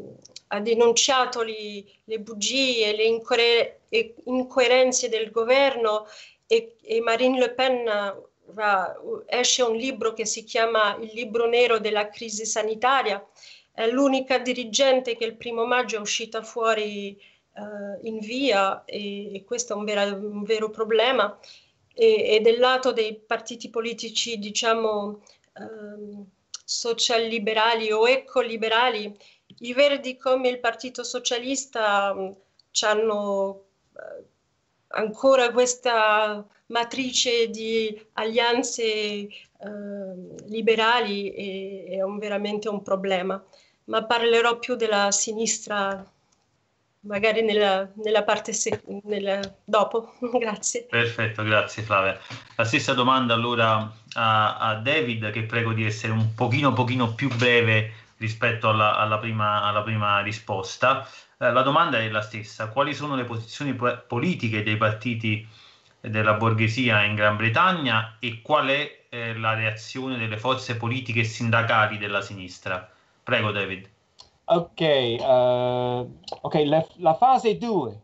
ha denunciato li, le bugie, le incoere, incoerenze del governo e, e Marine Le Pen va, esce un libro che si chiama Il libro nero della crisi sanitaria. È l'unica dirigente che il primo maggio è uscita fuori eh, in via, e, e, questo è un, vera, un vero problema, e, e, del lato dei partiti politici, diciamo, ehm, social liberali o ecoliberali, i Verdi come il Partito Socialista mm, hanno eh, ancora questa matrice di alleanze eh, liberali e, è un, veramente un problema, ma parlerò più della sinistra magari nella, nella parte se- nella, dopo. grazie. Perfetto, grazie Flavia. La stessa domanda allora a, a, David, che prego di essere un pochino, pochino più breve rispetto alla, alla, prima, alla prima, risposta. Eh, la domanda è la stessa, quali sono le posizioni po- politiche dei partiti della borghesia in Gran Bretagna e qual è eh, la reazione delle forze politiche e sindacali della sinistra? Prego David. Ok, uh, okay la, la fase 2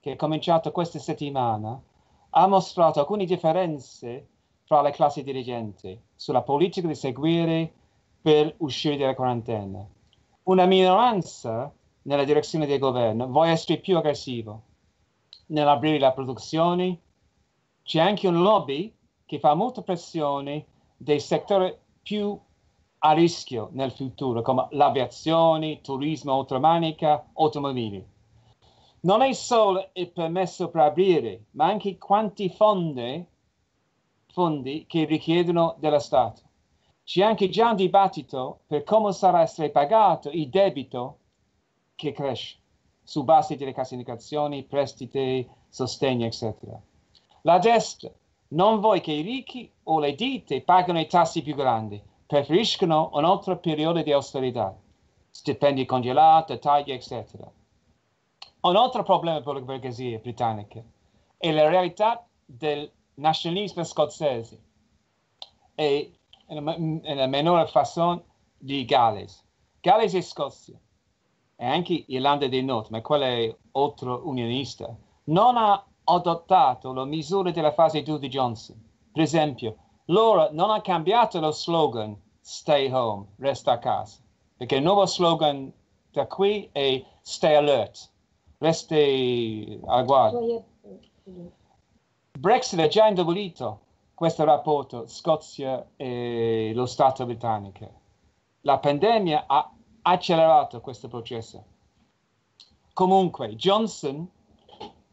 che è cominciata questa settimana ha mostrato alcune differenze fra le classi dirigenti sulla politica di seguire per uscire dalla quarantena. Una minoranza nella direzione del governo vuole essere più aggressivo nell'aprire la produzione. C'è anche un lobby che fa molta pressione dei settori più a rischio nel futuro, come l'aviazione, turismo oltremanica, automobili. Non è solo il permesso per aprire, ma anche quanti fondi, fondi che richiedono della Stato. C'è anche già un dibattito per come sarà essere pagato il debito che cresce su base delle classificazioni, prestiti, sostegni, eccetera. La destra non vuole che i ricchi o le ditte pagano i tassi più grandi, preferiscono un altro periodo di austerità, stipendi congelati, tagli, eccetera. Un altro problema per le borghesie britanniche è la realtà del nazionalismo scozzese e in nella minore façon di Galles. Galles e Scozia, e anche Irlanda del Nord, ma quella è altro unionista, non ha adottato le misure della fase 2 di Johnson. Per esempio, loro non hanno cambiato lo slogan Stay Home, resta a casa, perché il nuovo slogan da qui è Stay Alert, resti a guardia. Brexit ha già indebolito questo rapporto Scozia e lo Stato britannico. La pandemia ha accelerato questo processo. Comunque, Johnson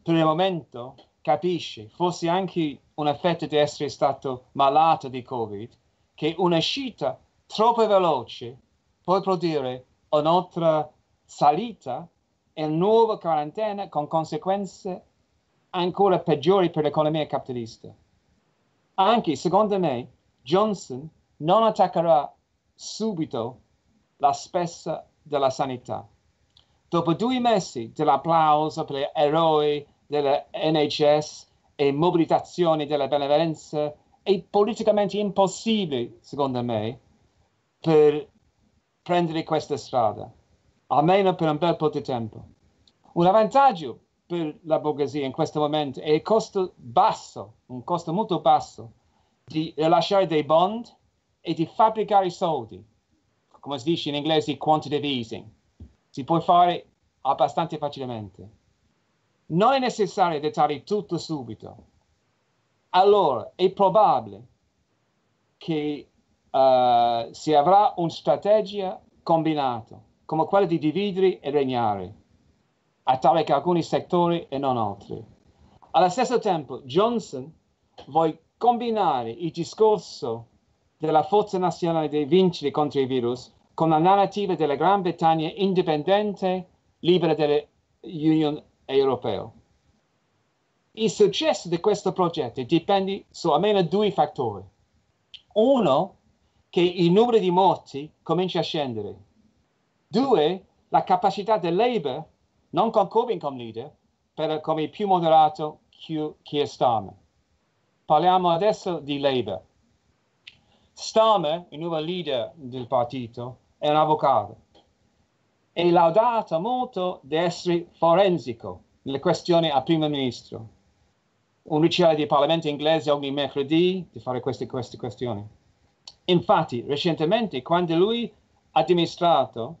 per il momento capisce, forse anche un effetto di essere stato malato di Covid, che un'uscita troppo veloce può produrre un'altra salita e una nuova quarantena con conseguenze ancora peggiori per l'economia capitalista. Anche, secondo me, Johnson non attaccherà subito la spesa della sanità. Dopo due mesi dell'applauso per gli eroi della NHS e mobilitazioni della benevolenza è politicamente impossibile, secondo me, per prendere questa strada, almeno per un bel po' di tempo. Un vantaggio per la borghesia in questo momento è il costo basso, un costo molto basso, di rilasciare dei bond e di fabbricare i soldi. Come si dice in inglese, quantitative easing. Si può fare abbastanza facilmente non è necessario dettare tutto subito. Allora è probabile che uh, si avrà una strategia combinata, come quella di dividere e regnare, a tale che alcuni settori e non altri. Allo stesso tempo, Johnson vuole combinare il discorso della forza nazionale dei vincere contro il virus con la narrativa della Gran Bretagna indipendente, libera dell'Unione Europea e europeo. Il successo di questo progetto dipende su almeno due fattori. Uno, che il numero di morti comincia a scendere. Due, la capacità del Labour, non con Corbyn come leader, però come più moderato che Starmer. Parliamo adesso di Labour. Starmer, il nuovo leader del partito, è un avvocato è laudato molto di essere forensico nelle questioni al primo ministro. Un rituale di Parlamento inglese ogni mercoledì di fare queste, queste questioni. Infatti, recentemente, quando lui ha dimostrato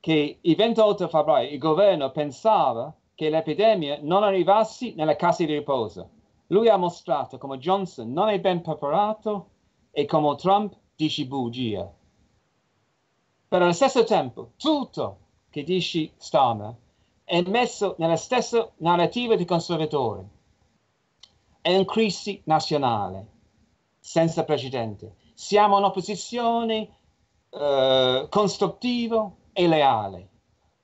che il 28 febbraio il governo pensava che l'epidemia non arrivasse nelle case di riposo, lui ha mostrato come Johnson non è ben preparato e come Trump dice bugia però allo stesso tempo tutto che dici Starmer è messo nella stessa narrativa di conservatori. È un crisi nazionale, senza precedenti. Siamo un'opposizione eh, costruttiva e leale.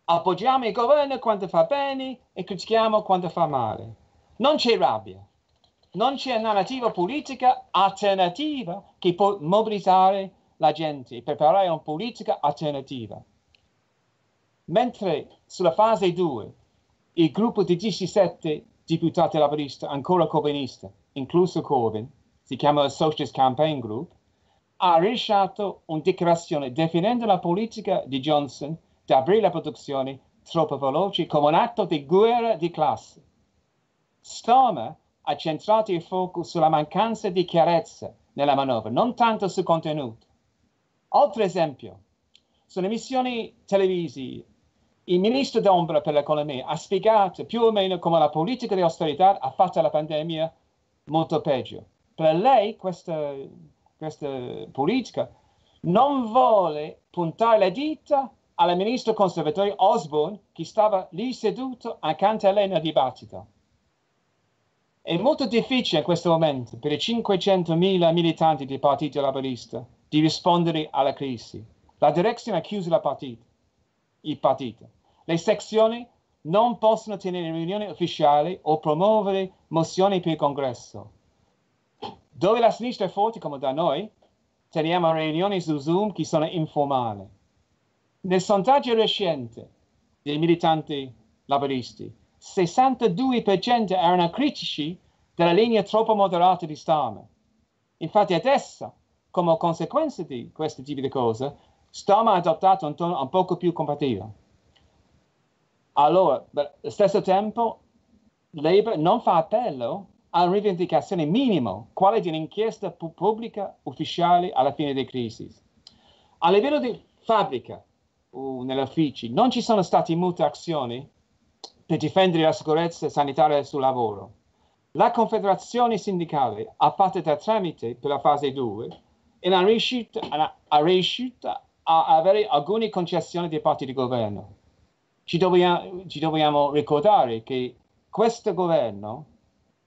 Appoggiamo il governo quando fa bene e critichiamo quando fa male. Non c'è rabbia, non c'è narrativa politica alternativa che può mobilitare la gente e preparare una politica alternativa. Mentre sulla fase 2 il gruppo di 17 deputati laboristi ancora corbynista, incluso Corbyn, si chiama il Socialist Campaign Group, ha rilasciato una dichiarazione definendo la politica di Johnson di aprire la produzione troppo veloce come un atto di guerra di classe. Stormer ha centrato il focus sulla mancanza di chiarezza nella manovra, non tanto sul contenuto. Altro esempio, sulle emissioni televisive, il ministro d'ombra per l'economia ha spiegato più o meno come la politica di austerità ha fatto la pandemia molto peggio. Per lei questa, questa politica non vuole puntare le dita al ministro conservatore Osborne che stava lì seduto accanto a lei nel dibattito. È molto difficile in questo momento per i 500.000 militanti del Partito Laborista di rispondere alla crisi. La direzione ha chiuso la partita, il partito. Le sezioni non possono tenere riunioni ufficiali o promuovere mozioni per il congresso. Dove la sinistra è forte, come da noi, teniamo riunioni su Zoom che sono informali. Nel sondaggio recente dei militanti laboristi, 62% erano critici della linea troppo moderata di Starmer. Infatti adesso come conseguenza di questi tipi di cose, Storm ha adottato un tono un poco più compatibile. Allora, allo stesso tempo, Labour non fa appello a una rivendicazione minima, quale di un'inchiesta pubblica ufficiale alla fine dei crisi. A livello di fabbrica o negli uffici non ci sono state molte azioni per difendere la sicurezza sanitaria sul lavoro. La Confederazione Sindicale ha fatto da tramite per la fase 2 e non riuscita, è riuscita a avere alcune concessioni da parte del governo. Ci dobbiamo, ci dobbiamo ricordare che questo governo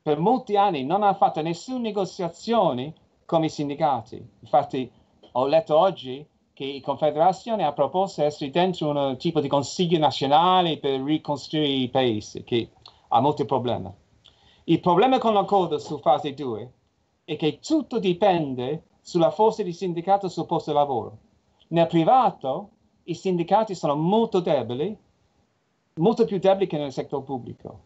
per molti anni non ha fatto nessuna negoziazione con i sindacati. Infatti ho letto oggi che la Confederazione ha proposto di essere dentro un tipo di consiglio nazionale per ricostruire i paesi, che ha molti problemi. Il problema con l'accordo su fase 2 è che tutto dipende sulla forza di sindacato sul posto di lavoro. Nel privato i sindacati sono molto deboli, molto più deboli che nel settore pubblico.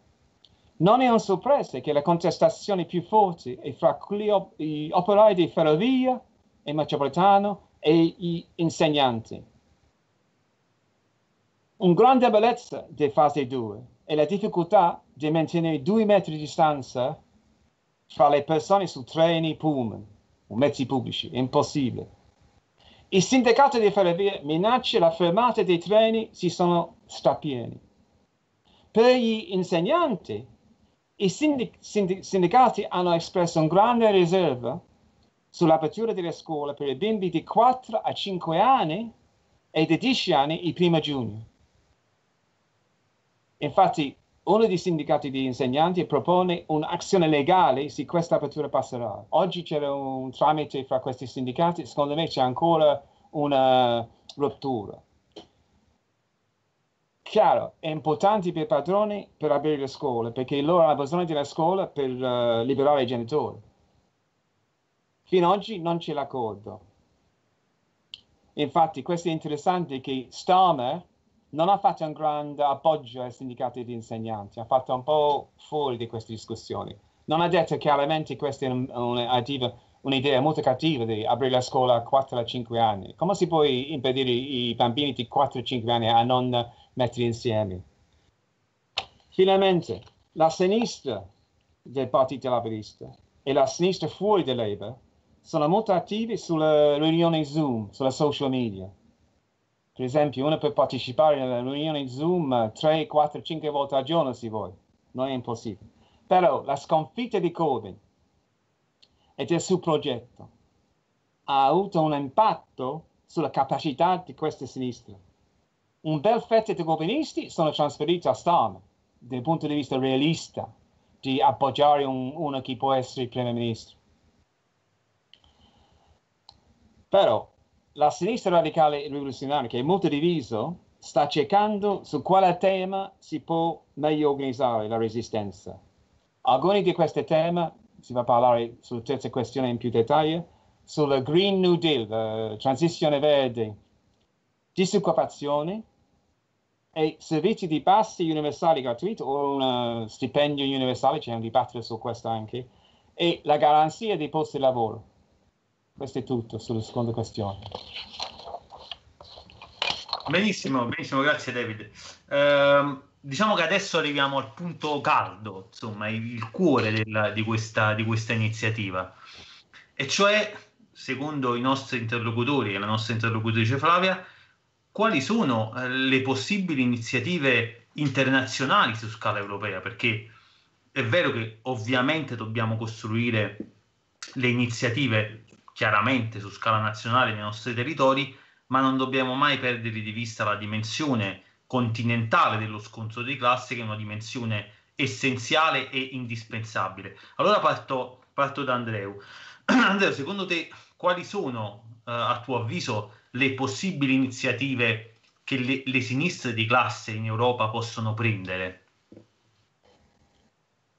Non è un sorpresa che le contestazioni più forti è fra op- gli operai di ferrovia e metropolitano e gli insegnanti. Un grande debolezza di fase 2 è la difficoltà di mantenere due metri di distanza fra le persone su treni e Pullman o mezzi pubblici, è impossibile. Il sindacato di ferrovie minaccia la fermata dei treni si sono strapieni. Per gli insegnanti, i sindic- sindic- sindacati hanno espresso un grande riserva sull'apertura delle scuole per i bimbi di 4 a 5 anni e di 10 anni il primo giugno. Infatti, uno dei sindacati di insegnanti propone un'azione legale se questa apertura passerà. Oggi c'era un tramite fra questi sindacati, secondo me c'è ancora una rottura. Chiaro, è importante per i padroni per aprire le scuole, perché loro hanno bisogno della scuola per uh, liberare i genitori. Fino ad oggi non c'è l'accordo. Infatti questo è interessante che Starmer, non ha fatto un grande appoggio ai sindacati di insegnanti, ha fatto un po' fuori di queste discussioni. Non ha detto chiaramente che questa è un'idea molto cattiva di aprire la scuola a 4-5 anni. Come si può impedire ai bambini di 4-5 anni a non mettere insieme? Finalmente, la sinistra del Partito Laborista e la sinistra fuori da Labour sono molto attivi sulle riunioni Zoom, sulla social media per esempio uno può partecipare alla riunione Zoom 3, 4, 5 volte al giorno se vuoi, non è impossibile. Però la sconfitta di Corbyn e del suo progetto ha avuto un impatto sulla capacità di questa sinistra. Un bel fetto di governisti sono trasferiti a Starmer dal punto di vista realista di appoggiare un, uno che può essere il primo ministro. Però la sinistra radicale e rivoluzionaria, che è molto diviso, sta cercando su quale tema si può meglio organizzare la resistenza. Alcuni di questi temi, si va a parlare sulla terza questione in più dettaglio, sulla Green New Deal, la eh, transizione verde, disoccupazione e servizi di base universali gratuiti o un eh, stipendio universale, c'è un dibattito su questo anche, e la garanzia dei posti di lavoro questo è tutto sulla seconda questione. Benissimo, benissimo, grazie David. Eh, diciamo che adesso arriviamo al punto caldo, insomma, il cuore della, di, questa, di questa iniziativa. E cioè, secondo i nostri interlocutori e la nostra interlocutrice Flavia, quali sono eh, le possibili iniziative internazionali su scala europea? Perché è vero che ovviamente dobbiamo costruire le iniziative chiaramente su scala nazionale nei nostri territori, ma non dobbiamo mai perdere di vista la dimensione continentale dello scontro di classe, che è una dimensione essenziale e indispensabile. Allora parto, parto da Andreu. Andreu, secondo te quali sono, eh, a tuo avviso, le possibili iniziative che le, le sinistre di classe in Europa possono prendere?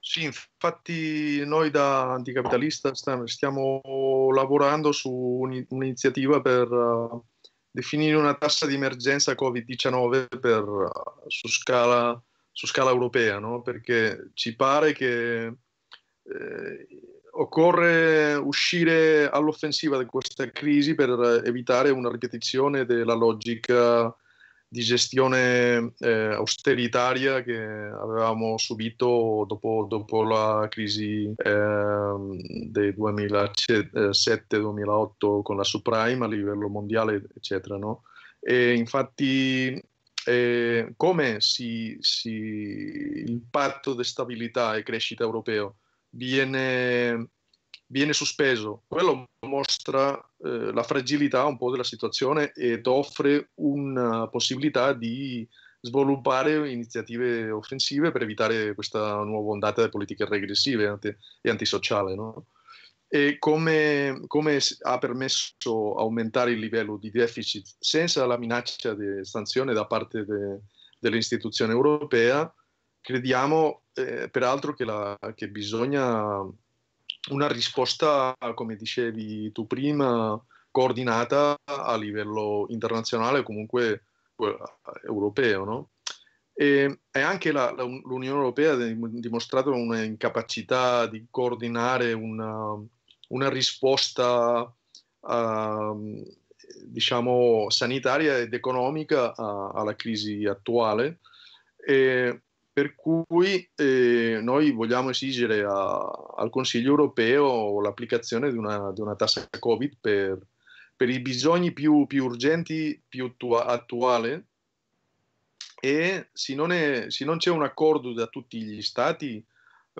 Sì, infatti noi da anticapitalista stiamo lavorando su un'iniziativa per uh, definire una tassa di emergenza Covid-19 per, uh, su, scala, su, scala, europea, no? perché ci pare che eh, occorre uscire all'offensiva di questa crisi per evitare una ripetizione della logica di gestione eh, austeritaria che avevamo subito dopo, dopo la crisi ehm, eh, del 2007-2008 con la subprime a livello mondiale, eccetera. No? E infatti eh, come si, si, il patto di stabilità e crescita europeo viene viene sospeso. Quello mostra eh, la fragilità un po' della situazione ed offre una possibilità di sviluppare iniziative offensive per evitare questa nuova ondata di politiche regressive e antisociale. No? E come, come, ha permesso aumentare il livello di deficit senza la minaccia di sanzione da parte de, dell'istituzione europea, crediamo eh, peraltro che, la, che bisogna una risposta, come dicevi tu prima, coordinata a livello internazionale, comunque eh, europeo, no? E, e anche la, la, l'Unione Europea ha dimostrato un'incapacità di coordinare una, una risposta, uh, diciamo, sanitaria ed economica a, alla crisi attuale. E, per cui eh, noi vogliamo esigere a, al Consiglio europeo l'applicazione di una, di una tassa Covid per, per, i bisogni più, più urgenti, più tua, attuali. E se non, è, se non, c'è un accordo da tutti gli stati,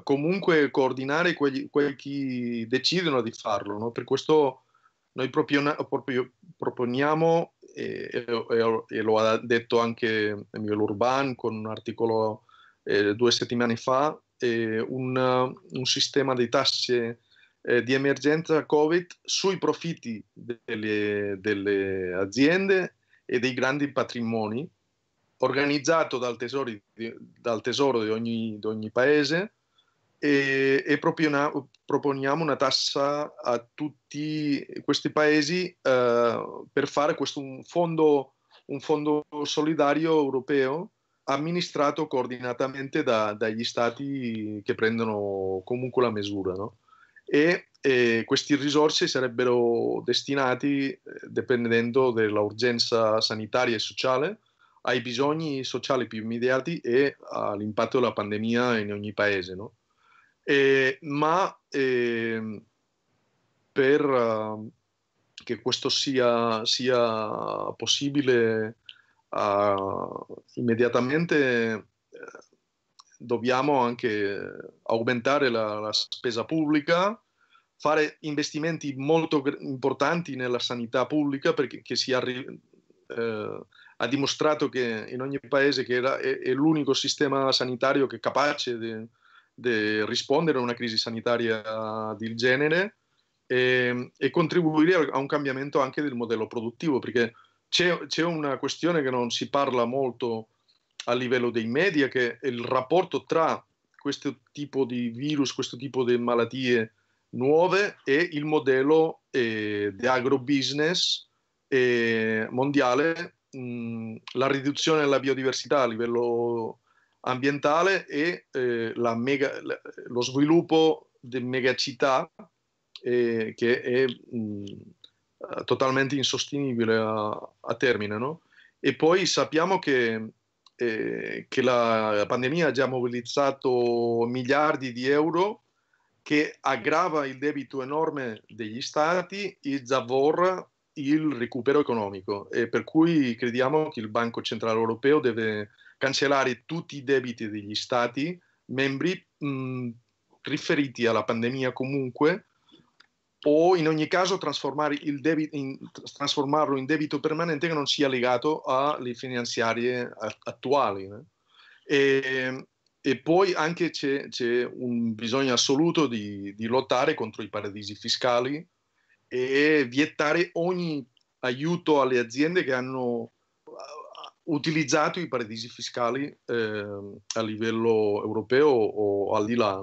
comunque coordinare quelli, quelli che decidono di farlo. No? Per questo noi proprio, proprio, proponiamo, e, e, e, lo ha detto anche Emilio Urban con un articolo eh, due settimane fa eh, un, eh, un, sistema di tasse eh, di emergenza Covid sui profitti delle, delle, aziende e dei grandi patrimoni organizzato dal tesoro di, dal tesoro di, ogni, di ogni, paese e, e propina, proponiamo una tassa a tutti questi paesi eh, per fare questo un fondo, un fondo solidario europeo amministrato coordinatamente da, dagli stati che prendono comunque la misura. No? E, e queste risorse sarebbero destinate, eh, dipendendo dall'urgenza sanitaria e sociale, ai bisogni sociali più immediati e all'impatto della pandemia in ogni paese. No? E, ma ehm, eh, per uh, che questo sia, sia possibile uh, immediatamente eh, dobbiamo anche aumentare la, la, spesa pubblica, fare investimenti molto importanti nella sanità pubblica perché si arri- eh, ha dimostrato che in ogni paese che era, è, è, l'unico sistema sanitario che è capace di rispondere a una crisi sanitaria del genere e, ehm, e, contribuire a un cambiamento anche del modello produttivo perché c'è, c'è, una questione che non si parla molto a livello dei media, che è il rapporto tra questo tipo di virus, questo tipo di malattie nuove e il modello eh, di agrobusiness eh, mondiale, mh, mm, la riduzione della biodiversità a livello ambientale e eh, la mega, lo sviluppo di megacità eh, che è... Mh, mm, eh, totalmente insostenibile a, a termine. No? E poi sappiamo che, eh, che la pandemia ha già mobilizzato miliardi di euro che aggrava il debito enorme degli stati e zavorra il recupero economico e per cui crediamo che il Banco Centrale Europeo deve cancellare tutti i debiti degli stati membri mh, riferiti alla pandemia comunque o in ogni caso debito, in, trasformarlo in debito permanente che non sia legato alle finanziarie attuali. Né? Eh. E, e, poi anche c'è, c'è, un bisogno assoluto di, di lottare contro i paradisi fiscali e vietare ogni aiuto alle aziende che hanno uh, utilizzato i paradisi fiscali eh, a livello europeo o al di là.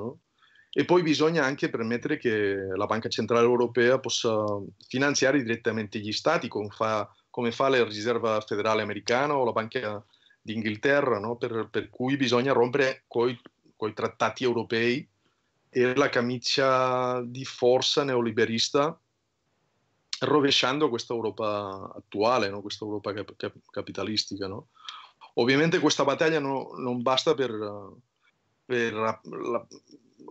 E poi bisogna anche permettere che la Banca Centrale Europea possa finanziare direttamente gli stati, come fa, come fa la Riserva Federale Americana o la Banca d'Inghilterra, no? per, per, cui bisogna rompere coi, coi trattati europei e la camicia di forza neoliberista rovesciando questa Europa attuale, no? questa Europa cap- cap- capitalistica. No? Ovviamente questa battaglia no, non basta per, per la, la,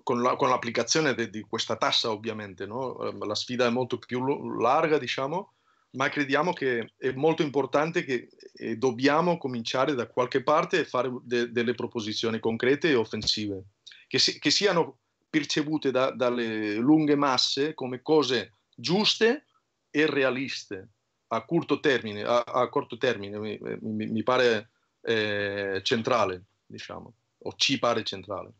con, la, con l'applicazione de, di questa tassa ovviamente, no? Ehm, la sfida è molto più larga diciamo, ma crediamo che è molto importante che eh, dobbiamo cominciare da qualche parte e fare de, delle proposizioni concrete e offensive, che, si, che siano percepite da, dalle lunghe masse come cose giuste e realiste a corto termine, a, a corto termine mi, mi, mi pare eh, centrale, diciamo, o ci pare centrale.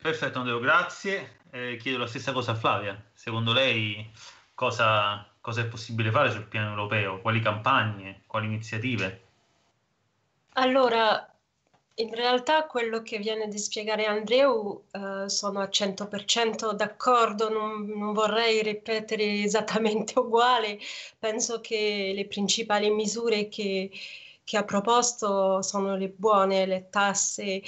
Perfetto Andrea, grazie. Eh, chiedo la stessa cosa a Flavia. Secondo lei cosa, cosa è possibile fare sul piano europeo? Quali campagne, quali iniziative? Allora, in realtà quello che viene di spiegare Andreu eh, sono al 100% d'accordo, non, non, vorrei ripetere esattamente uguale, penso che le principali misure che che ha proposto sono le buone, le tasse eh,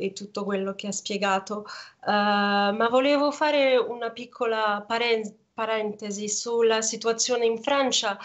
e tutto quello che ha spiegato, uh, ma volevo fare una piccola paren- parentesi sulla situazione in Francia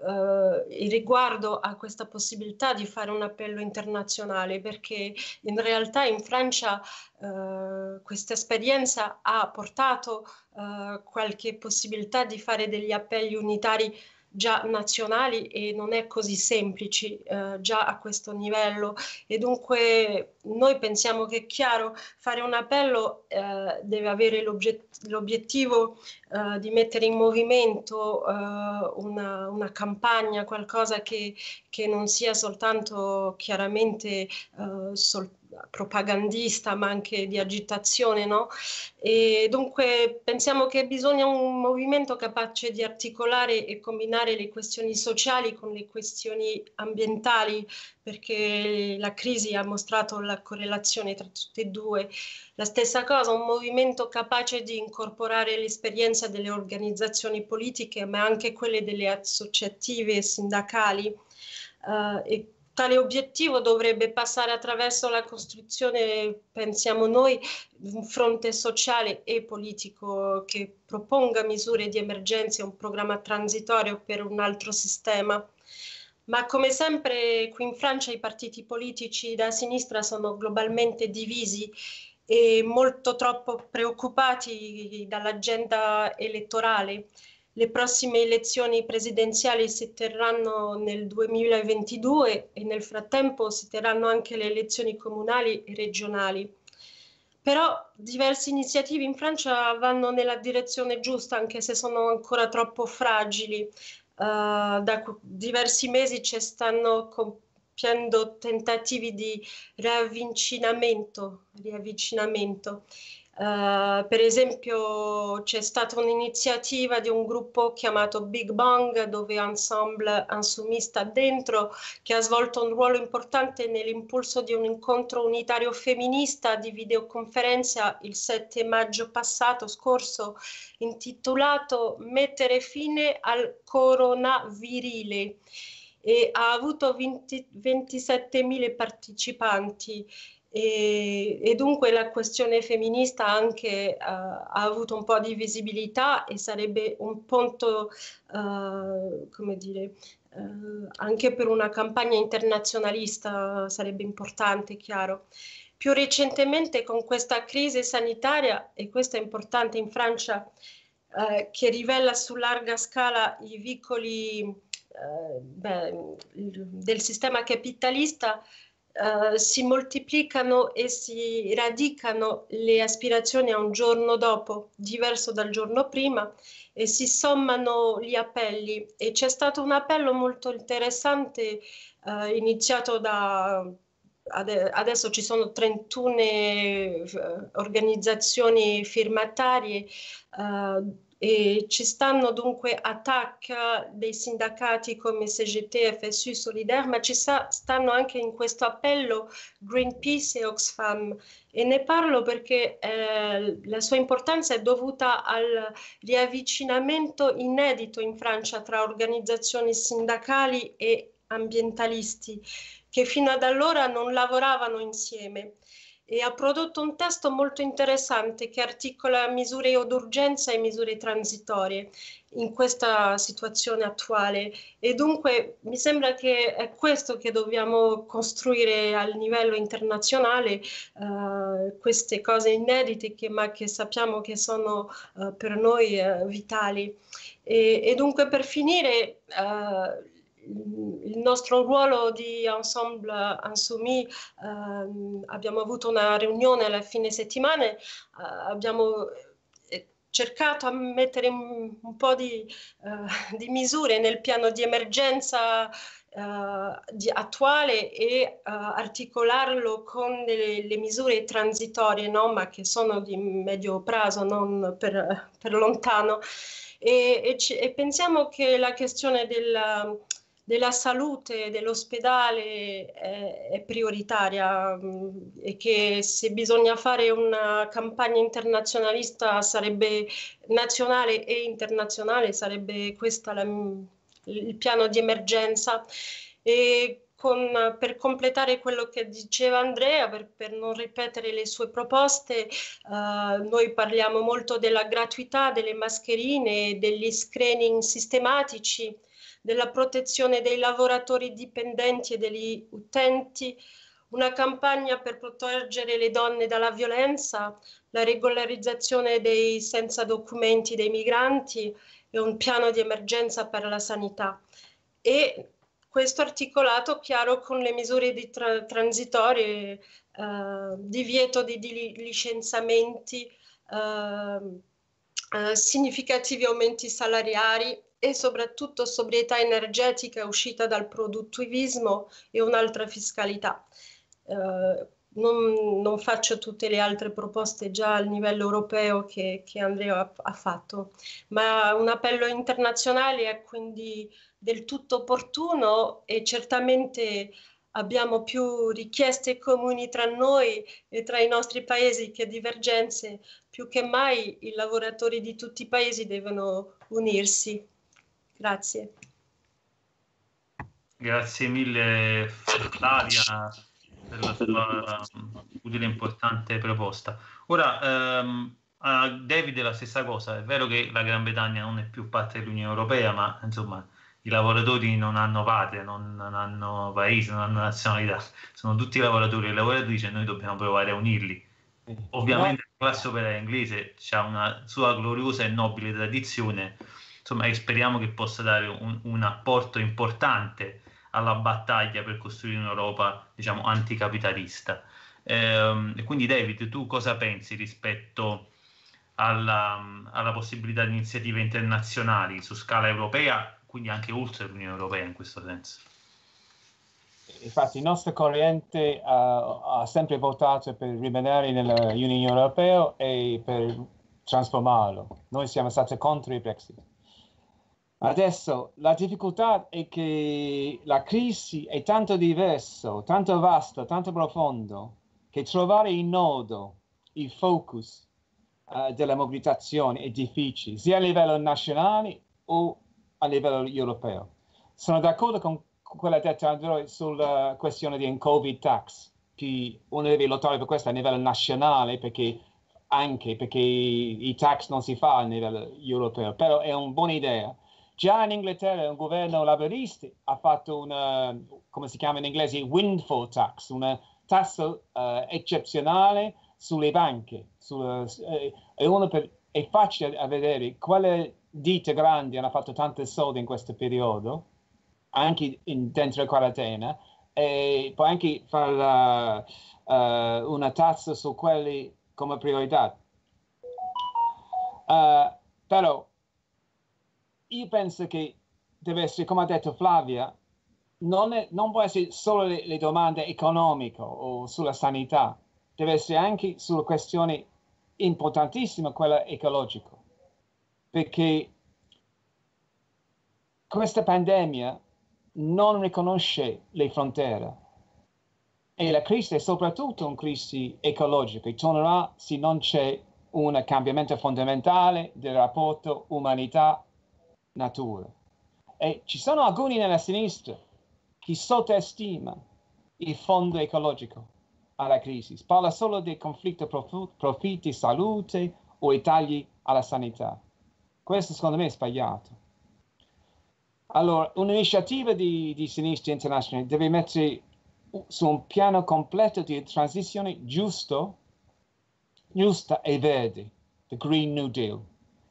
Uh, riguardo a questa possibilità di fare un appello internazionale, perché in realtà in Francia uh, questa esperienza ha portato uh, qualche possibilità di fare degli appelli unitari già nazionali e non è così semplici eh, già a questo livello e dunque noi pensiamo che è chiaro fare un appello eh, deve avere l'obiet- l'obiettivo eh, di mettere in movimento eh, una, una, campagna, qualcosa che, che, non sia soltanto chiaramente eh, sol- propagandista ma anche di agitazione. No? E dunque pensiamo che bisogna un movimento capace di articolare e combinare le questioni sociali con le questioni ambientali perché la crisi ha mostrato la correlazione tra tutte e due. La stessa cosa, un movimento capace di incorporare l'esperienza delle organizzazioni politiche, ma anche quelle delle associative eh, e sindacali. Uh, e Tale obiettivo dovrebbe passare attraverso la costruzione, pensiamo noi, di un fronte sociale e politico che proponga misure di emergenza e un programma transitorio per un altro sistema. Ma come sempre qui in Francia i partiti politici da sinistra sono globalmente divisi e molto troppo preoccupati dall'agenda elettorale. Le prossime elezioni presidenziali si terranno nel 2022 e nel frattempo si terranno anche le elezioni comunali e regionali. Però diverse iniziative in Francia vanno nella direzione giusta, anche se sono ancora troppo fragili. Uh, da diversi mesi ci stanno compiendo tentativi di riavvicinamento, riavvicinamento Uh, per esempio c'è stata un'iniziativa di un gruppo chiamato Big Bang dove Ensemble Ansumista dentro che ha svolto un ruolo importante nell'impulso di un incontro unitario femminista di videoconferenza il 7 maggio passato scorso intitolato Mettere fine al coronavirile e ha avuto 20, 27.000 partecipanti e, e, dunque la questione femminista anche uh, ha avuto un po' di visibilità e sarebbe un punto, uh, come dire, uh, anche per una campagna internazionalista sarebbe importante, chiaro. Più recentemente con questa crisi sanitaria, e questo è importante in Francia, che rivela su larga scala i vicoli beh, del sistema capitalista, eh, si moltiplicano e si radicano le aspirazioni a un giorno dopo, diverso dal giorno prima, e si sommano gli appelli. E c'è stato un appello molto interessante eh, iniziato da... Ad, adesso ci sono 31 eh, organizzazioni firmatarie. Eh, e ci stanno dunque attacchi dei sindacati come CGT, FSU, Solidar, ma ci sa, stanno anche in questo appello Greenpeace e Oxfam. E ne parlo perché eh, la sua importanza è dovuta al riavvicinamento inedito in Francia tra organizzazioni sindacali e ambientalisti che fino ad allora non lavoravano insieme e ha prodotto un testo molto interessante che articola misure d'urgenza e misure transitorie in questa situazione attuale e dunque mi sembra che è questo che dobbiamo costruire a livello internazionale, uh, queste cose inedite che, ma che sappiamo che sono uh, per noi uh, vitali. E, e, dunque per finire il nostro ruolo di Ensemble Insoumis, ehm, abbiamo avuto una riunione alla fine settimana, eh, abbiamo eh, cercato a mettere un, un po' di, eh, di, misure nel piano di emergenza eh, di attuale e eh, articolarlo con delle, le misure transitorie, no? ma che sono di medio prazo, non per, per lontano. E, e, e, pensiamo che la questione della della salute dell'ospedale è, eh, è prioritaria mm, e che se bisogna fare una campagna internazionalista sarebbe nazionale e internazionale, sarebbe questo mm, il piano di emergenza. E con, per completare quello che diceva Andrea, per, per non ripetere le sue proposte, eh, noi parliamo molto della gratuità delle mascherine, e degli screening sistematici della protezione dei lavoratori dipendenti e degli utenti, una campagna per proteggere le donne dalla violenza, la regolarizzazione dei senza documenti dei migranti e un piano di emergenza per la sanità. E questo articolato chiaro con le misure di tra- transitorie, eh, divieto di, di licenziamenti, eh, eh, significativi aumenti salariari, e soprattutto sobrietà energetica uscita dal produttivismo e un'altra fiscalità. Eh, non, non, faccio tutte le altre proposte già a livello europeo che, che Andrea ha, ha, fatto, ma un appello internazionale è quindi del tutto opportuno e certamente abbiamo più richieste comuni tra noi e tra i nostri paesi che divergenze, più che mai i lavoratori di tutti i paesi devono unirsi. Grazie. Grazie mille Flavia per la sua um, utile e importante proposta. Ora, ehm, a David la stessa cosa, è vero che la Gran Bretagna non è più parte dell'Unione Europea, ma insomma i lavoratori non hanno patria, non, non hanno paese, non hanno nazionalità, sono tutti lavoratori e lavoratrici e noi dobbiamo provare a unirli. Ovviamente la classe operaia inglese ha una sua gloriosa e nobile tradizione, insomma, speriamo che possa dare un, un, apporto importante alla battaglia per costruire un'Europa diciamo, anticapitalista. Eh, quindi David, tu cosa pensi rispetto alla, alla possibilità di iniziative internazionali su scala europea, quindi anche oltre l'Unione Europea in questo senso? Infatti il nostro corrente ha, ha, sempre votato per rimanere nell'Unione Europea e per trasformarlo. Noi siamo stati contro il Brexit. Adesso la difficoltà è che la crisi è tanto diversa, tanto vasta, tanto profonda, che trovare il nodo, il focus uh, della mobilitazione è difficile, sia a livello nazionale o a livello europeo. Sono d'accordo con quella detta Andrea sulla questione di un Covid tax, che uno deve lottare per questo a livello nazionale perché anche perché i tax non si fa a livello europeo, però è una buona idea Già in Inghilterra un governo laborista ha fatto una, eh, come si chiama in inglese, windfall tax, una tassa uh, eh, eccezionale sulle banche. Sulla, eh, per, è facile a vedere quale ditte grandi hanno fatto tanti soldi in questo periodo, anche in, dentro la quarantena, e può anche fare uh, uh, una tassa su quelli come priorità. Uh, però io penso che deve essere, come ha detto Flavia, non, è, non può essere solo le, le domande economiche o sulla sanità, deve essere anche sulla questione importantissima, quella ecologica, perché questa pandemia non riconosce le frontiere e la crisi è soprattutto una crisi ecologica, tornerà se non c'è un cambiamento fondamentale del rapporto umanità natura. E ci sono alcuni nella sinistra che sottostima il fondo ecologico alla crisi, parla solo del conflitto prof- profitti, salute o i tagli alla sanità. Questo secondo me è sbagliato. Allora, un'iniziativa di, di sinistra internazionale deve mettere su un piano completo di transizione giusto, giusta e verde, the Green New Deal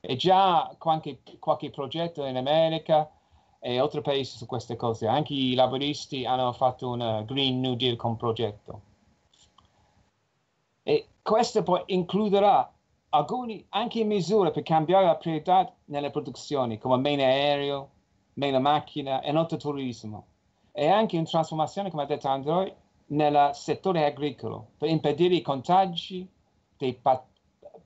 e già qualche, qualche progetto in America e altri paesi su queste cose. Anche i laboristi hanno fatto un eh, Green New Deal con progetto. E questo poi includerà alcune anche misure per cambiare la priorità nelle produzioni, come meno aereo, meno macchina e non turismo. E anche una trasformazione, come ha detto Android, nel settore agricolo per impedire i contagi dei pat-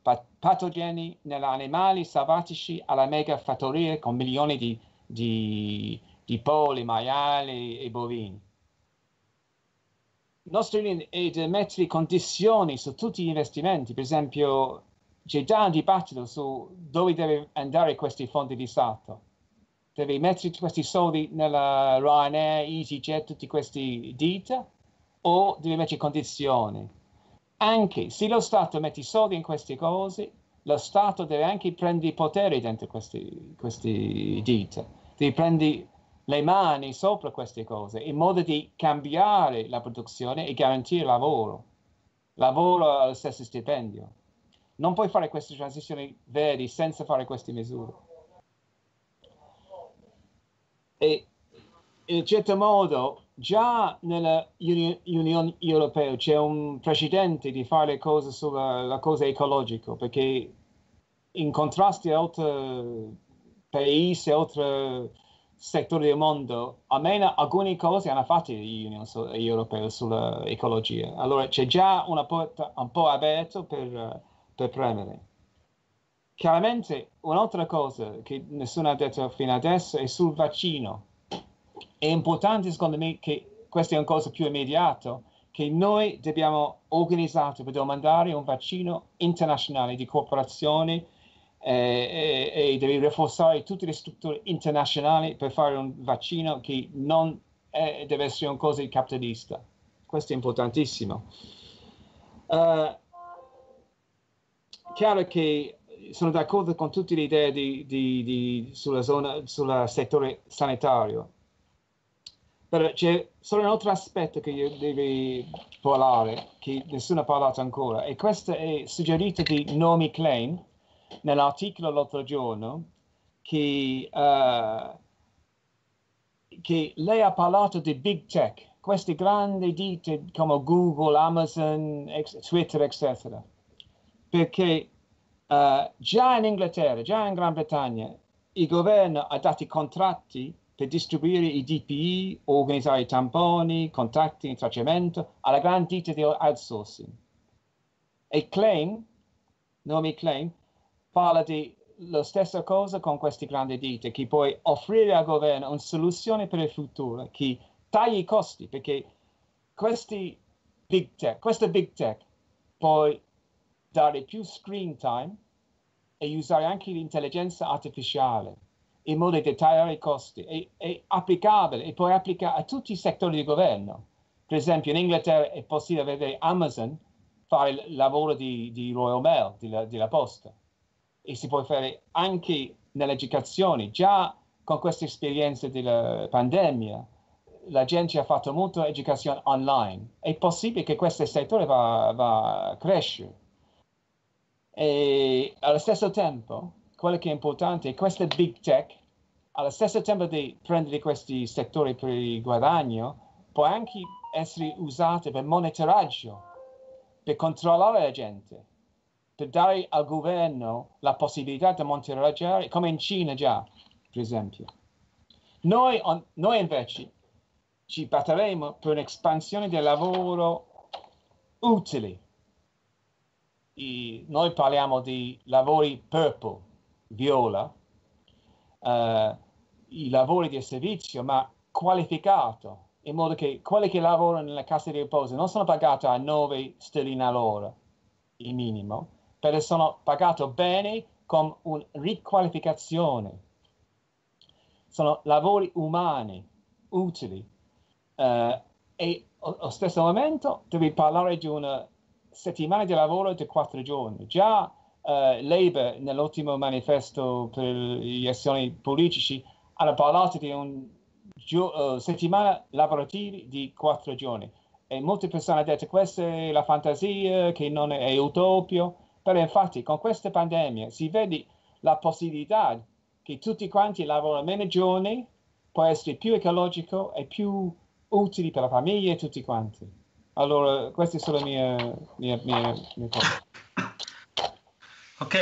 patogeni negli animali selvatici alle mega fattorie con milioni di, di, di polli, maiali e bovini. Nostri ed mettere condizioni su tutti gli investimenti, per esempio c'è già un dibattito su dove deve andare questi fondi di salto. Devi mettere questi soldi nella Ryanair, EasyJet, tutte queste dita o devi mettere condizioni? anche se lo Stato mette i soldi in queste cose, lo Stato deve anche prendere i poteri dentro queste, queste dita, deve prendere le mani sopra queste cose in modo di cambiare la produzione e garantire lavoro, lavoro allo stesso stipendio. Non puoi fare queste transizioni vere senza fare queste misure. E in un certo modo già nell'Unione Europea c'è un precedente di fare le cose sulla cosa ecologica, perché in contrasto a altri paesi, e altri settori del mondo, almeno alcune cose hanno fatto l'Unione Europea sull'ecologia. Allora c'è già una porta un po' aperta per, per premere. Chiaramente un'altra cosa che nessuno ha detto fino adesso è sul vaccino è importante, secondo me, che questa è una cosa più immediata, che noi dobbiamo organizzare per domandare un vaccino internazionale di cooperazione eh, e, e deve rafforzare tutte le strutture internazionali per fare un vaccino che non eh, deve essere una cosa di capitalista. Questo è importantissimo. Uh, chiaro che sono d'accordo con tutte le idee di, di, di, sulla zona, sul settore sanitario. Però c'è solo un altro aspetto che io devo parlare, che nessuno ha parlato ancora, e questo è suggerito di Nomi Klein nell'articolo l'altro giorno, che, uh, che lei ha parlato di big tech, queste grandi ditte come Google, Amazon, ex, Twitter, eccetera. Perché uh, già in Inghilterra, già in Gran Bretagna, il governo ha dato i contratti per distribuire i DPI organizzare i tamponi, contatti di tracciamento alla grande ditta di outsourcing. E Claim, Nomi Claim, parla di la stessa cosa con queste grandi ditte, che puoi offrire al governo una soluzione per il futuro, che tagli i costi, perché questi big tech, questa big tech puoi dare più screen time e usare anche l'intelligenza artificiale in modo da tagliare i costi, è, è applicabile e poi applica a tutti i settori di governo. Per esempio in Inghilterra è possibile vedere Amazon fare il lavoro di, di Royal Mail, della, della posta, e si può fare anche nell'educazione. Già con questa esperienza della pandemia, la gente ha fatto molto educazione online. È possibile che questo settore va, va a crescere. E allo stesso tempo, quello che è importante è che queste big tech, allo stesso tempo di prendere questi settori per il guadagno, può anche essere usate per monitoraggio, per controllare la gente, per dare al governo la possibilità di monitoraggiare, come in Cina già, per esempio. Noi, on, noi invece ci batteremo per un'espansione del lavoro utile. E noi parliamo di lavori purple, viola eh, i lavori del servizio, ma qualificato, in modo che quelli che lavorano nella cassa di riposo non sono pagati a 9 sterline all'ora, il minimo, però sono pagati bene con una riqualificazione. Sono lavori umani, utili. Eh, e allo stesso momento devi parlare di una settimana di lavoro di quattro giorni. Già eh, Labour nell'ultimo manifesto per gli azioni politici hanno parlato di una gio- eh, settimana lavorativa di quattro giorni. E molte persone hanno detto questa è la fantasia, che non è, è utopio, però infatti con questa pandemia si vede la possibilità che tutti quanti lavorano meno giorni, può essere più ecologico e più utili per la famiglia e tutti quanti. Allora, questa è solo la mia, mia, mia, mia cosa. Ok,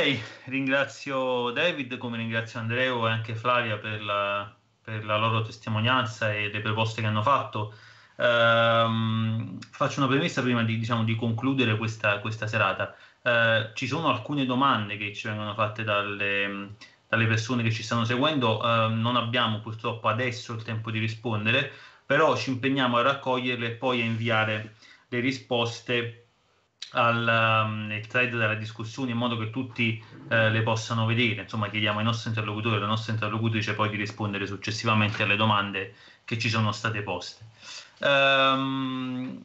ringrazio David come ringrazio Andreo e anche Flavia per la, per la loro testimonianza e le proposte che hanno fatto. Ehm, faccio una premessa prima di, diciamo, di concludere questa, questa serata. Ehm, ci sono alcune domande che ci vengono fatte dalle, dalle persone che ci stanno seguendo, ehm, non abbiamo purtroppo adesso il tempo di rispondere, però ci impegniamo a raccoglierle e poi a inviare le risposte al, um, thread della discussione in modo che tutti eh, le possano vedere. Insomma, chiediamo ai nostri interlocutori e alle nostre interlocutrici poi di rispondere successivamente alle domande che ci sono state poste. Um,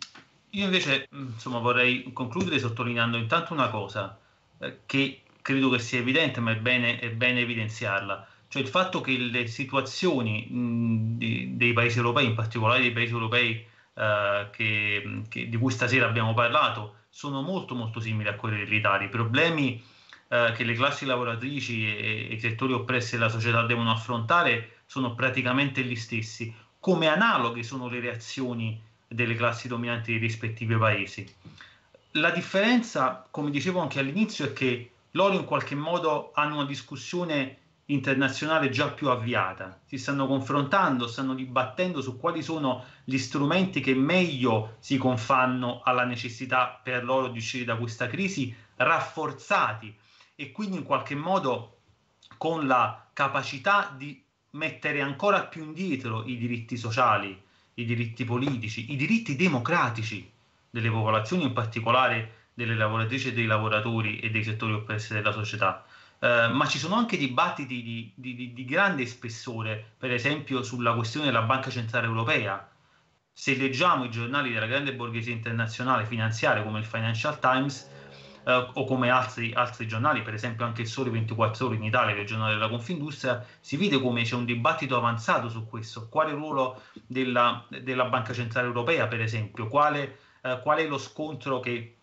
io invece insomma, vorrei concludere sottolineando intanto una cosa eh, che credo che sia evidente, ma è bene, è bene evidenziarla cioè il fatto che le situazioni mh, di, dei paesi europei, in particolare dei paesi europei eh, che, che, di cui stasera abbiamo parlato, sono molto molto simili a quelli dell'Italia. I problemi eh, che le classi lavoratrici e, e i settori oppressi della società devono affrontare sono praticamente gli stessi, come analoghe sono le reazioni delle classi dominanti dei rispettivi paesi. La differenza, come dicevo anche all'inizio, è che loro in qualche modo hanno una discussione internazionale già più avviata, si stanno confrontando, stanno dibattendo su quali sono gli strumenti che meglio si confanno alla necessità per loro di uscire da questa crisi, rafforzati e quindi in qualche modo con la capacità di mettere ancora più indietro i diritti sociali, i diritti politici, i diritti democratici delle popolazioni, in particolare delle lavoratrici e dei lavoratori e dei settori oppressi della società. Eh, ma ci sono anche dibattiti di, di, di, grande spessore, per esempio sulla questione della Banca Centrale Europea. Se leggiamo i giornali della grande borghesia internazionale finanziaria come il Financial Times eh, o come altri, altri, giornali, per esempio anche il Sole 24 Ore in Italia, che è il giornale della Confindustria, si vede come c'è un dibattito avanzato su questo, quale ruolo della, della Banca Centrale Europea, per esempio, quale, eh, qual è lo scontro che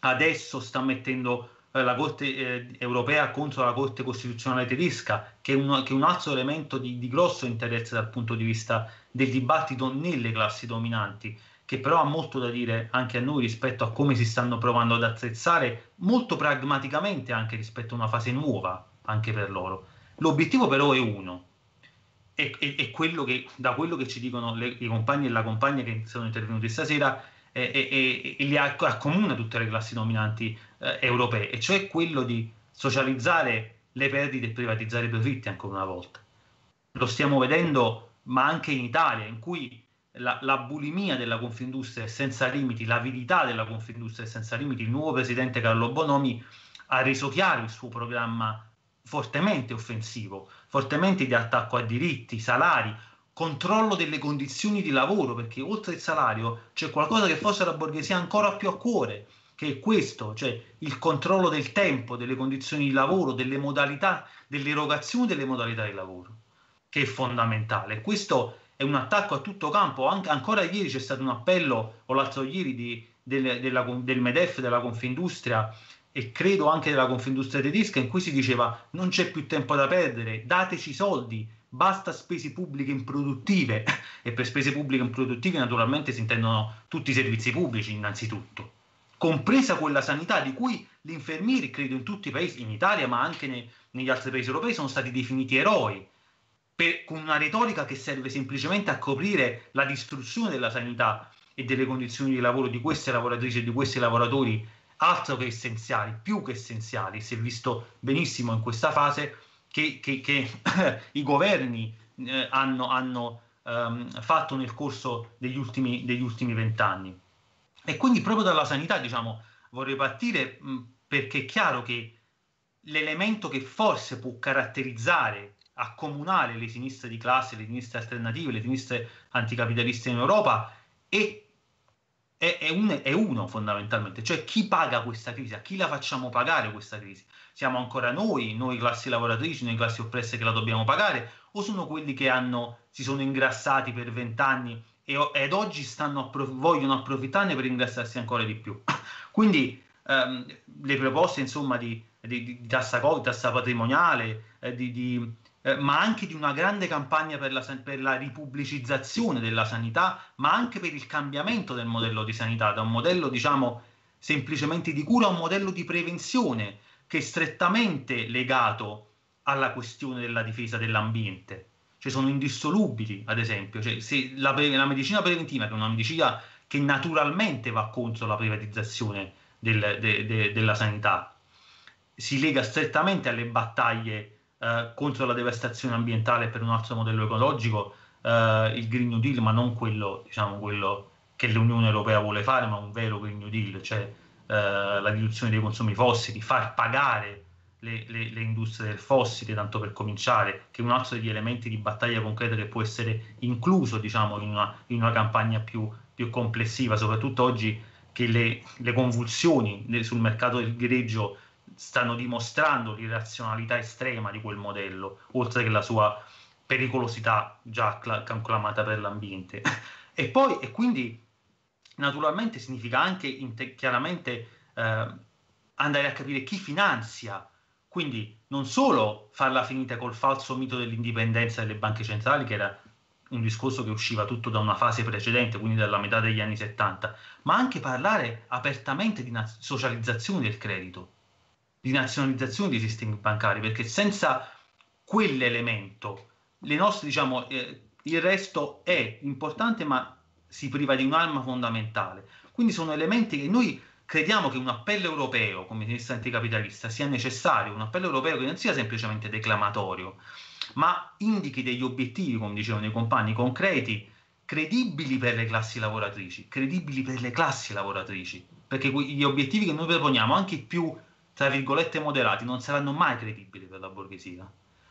adesso sta mettendo la Corte eh, europea contro la Corte costituzionale tedesca, che è un, che è un altro elemento di, di, grosso interesse dal punto di vista del dibattito nelle classi dominanti, che però ha molto da dire anche a noi rispetto a come si stanno provando ad attrezzare molto pragmaticamente anche rispetto a una fase nuova anche per loro. L'obiettivo però è uno, è, e, e quello che, da quello che ci dicono le, i compagni e la compagna che sono intervenuti stasera e, e, e li accomuna tutte le classi dominanti eh, europee, e cioè quello di socializzare le perdite e privatizzare i profitti ancora una volta. Lo stiamo vedendo, ma anche in Italia, in cui la, la bulimia della Confindustria è senza limiti, l'avidità della Confindustria è senza limiti. Il nuovo presidente Carlo Bonomi ha reso chiaro il suo programma fortemente offensivo, fortemente di attacco a diritti, salari, controllo delle condizioni di lavoro, perché oltre il salario c'è qualcosa che forse la borghesia ha ancora più a cuore, che è questo, cioè il controllo del tempo, delle condizioni di lavoro, delle modalità, dell'erogazione delle modalità di lavoro, che è fondamentale. Questo è un attacco a tutto campo, Anc- ancora ieri c'è stato un appello, o l'altro ieri, di, del, della, del MEDEF, della Confindustria, e credo anche della Confindustria tedesca, in cui si diceva non c'è più tempo da perdere, dateci soldi, basta spese pubbliche improduttive e per spese pubbliche improduttive naturalmente si intendono tutti i servizi pubblici innanzitutto, compresa quella sanità di cui gli infermieri, credo in tutti i paesi, in Italia ma anche nei, negli altri paesi europei, sono stati definiti eroi, per, con una retorica che serve semplicemente a coprire la distruzione della sanità e delle condizioni di lavoro di queste lavoratrici e di questi lavoratori altro che essenziali, più che essenziali, si è visto benissimo in questa fase che, che, che i governi eh, hanno, hanno ehm, fatto nel corso degli ultimi, degli ultimi vent'anni. E quindi proprio dalla sanità, diciamo, vorrei partire mh, perché è chiaro che l'elemento che forse può caratterizzare, accomunare le sinistre di classe, le sinistre alternative, le sinistre anticapitaliste in Europa è, è, è, un, è uno fondamentalmente, cioè chi paga questa crisi, a chi la facciamo pagare questa crisi siamo ancora noi, noi classi lavoratrici, noi classi oppresse che la dobbiamo pagare, o sono quelli che hanno, si sono ingrassati per vent'anni e, ed oggi approf- vogliono approfittarne per ingrassarsi ancora di più. Quindi ehm, le proposte insomma di, di, di tassa, COVID, tassa patrimoniale, eh, di, di eh, ma anche di una grande campagna per la, per la, ripubblicizzazione della sanità, ma anche per il cambiamento del modello di sanità, da un modello diciamo semplicemente di cura a un modello di prevenzione, che è strettamente legato alla questione della difesa dell'ambiente. Cioè sono indissolubili, ad esempio. Cioè, se la, pre- la, medicina preventiva, che è una medicina che naturalmente va contro la privatizzazione del, de, de, della sanità, si lega strettamente alle battaglie eh, contro la devastazione ambientale per un altro modello ecologico, eh, il Green New Deal, ma non quello, diciamo, quello che l'Unione Europea vuole fare, ma un vero Green New Deal, cioè eh, la riduzione dei consumi fossili, far pagare le, le, le, industrie del fossile, tanto per cominciare, che è un altro degli elementi di battaglia concreta che può essere incluso diciamo, in, una, in una campagna più, più, complessiva, soprattutto oggi che le, le convulsioni sul mercato del greggio stanno dimostrando l'irrazionalità estrema di quel modello, oltre che la sua pericolosità già cl- conclamata per l'ambiente. E poi, e quindi naturalmente significa anche te- chiaramente eh, andare a capire chi finanzia, quindi non solo farla finita col falso mito dell'indipendenza delle banche centrali, che era un discorso che usciva tutto da una fase precedente, quindi dalla metà degli anni 70, ma anche parlare apertamente di na- socializzazione del credito, di nazionalizzazione dei sistemi bancari, perché senza quell'elemento le nostre, diciamo, eh, il resto è importante, ma si priva di un'arma fondamentale. Quindi sono elementi che noi crediamo che un appello europeo come sinistra anticapitalista sia necessario, un appello europeo che non sia semplicemente declamatorio, ma indichi degli obiettivi, come dicevano i compagni, concreti, credibili per le classi lavoratrici, credibili per le classi lavoratrici, perché gli obiettivi che noi proponiamo, anche i più, tra virgolette, moderati, non saranno mai credibili per la borghesia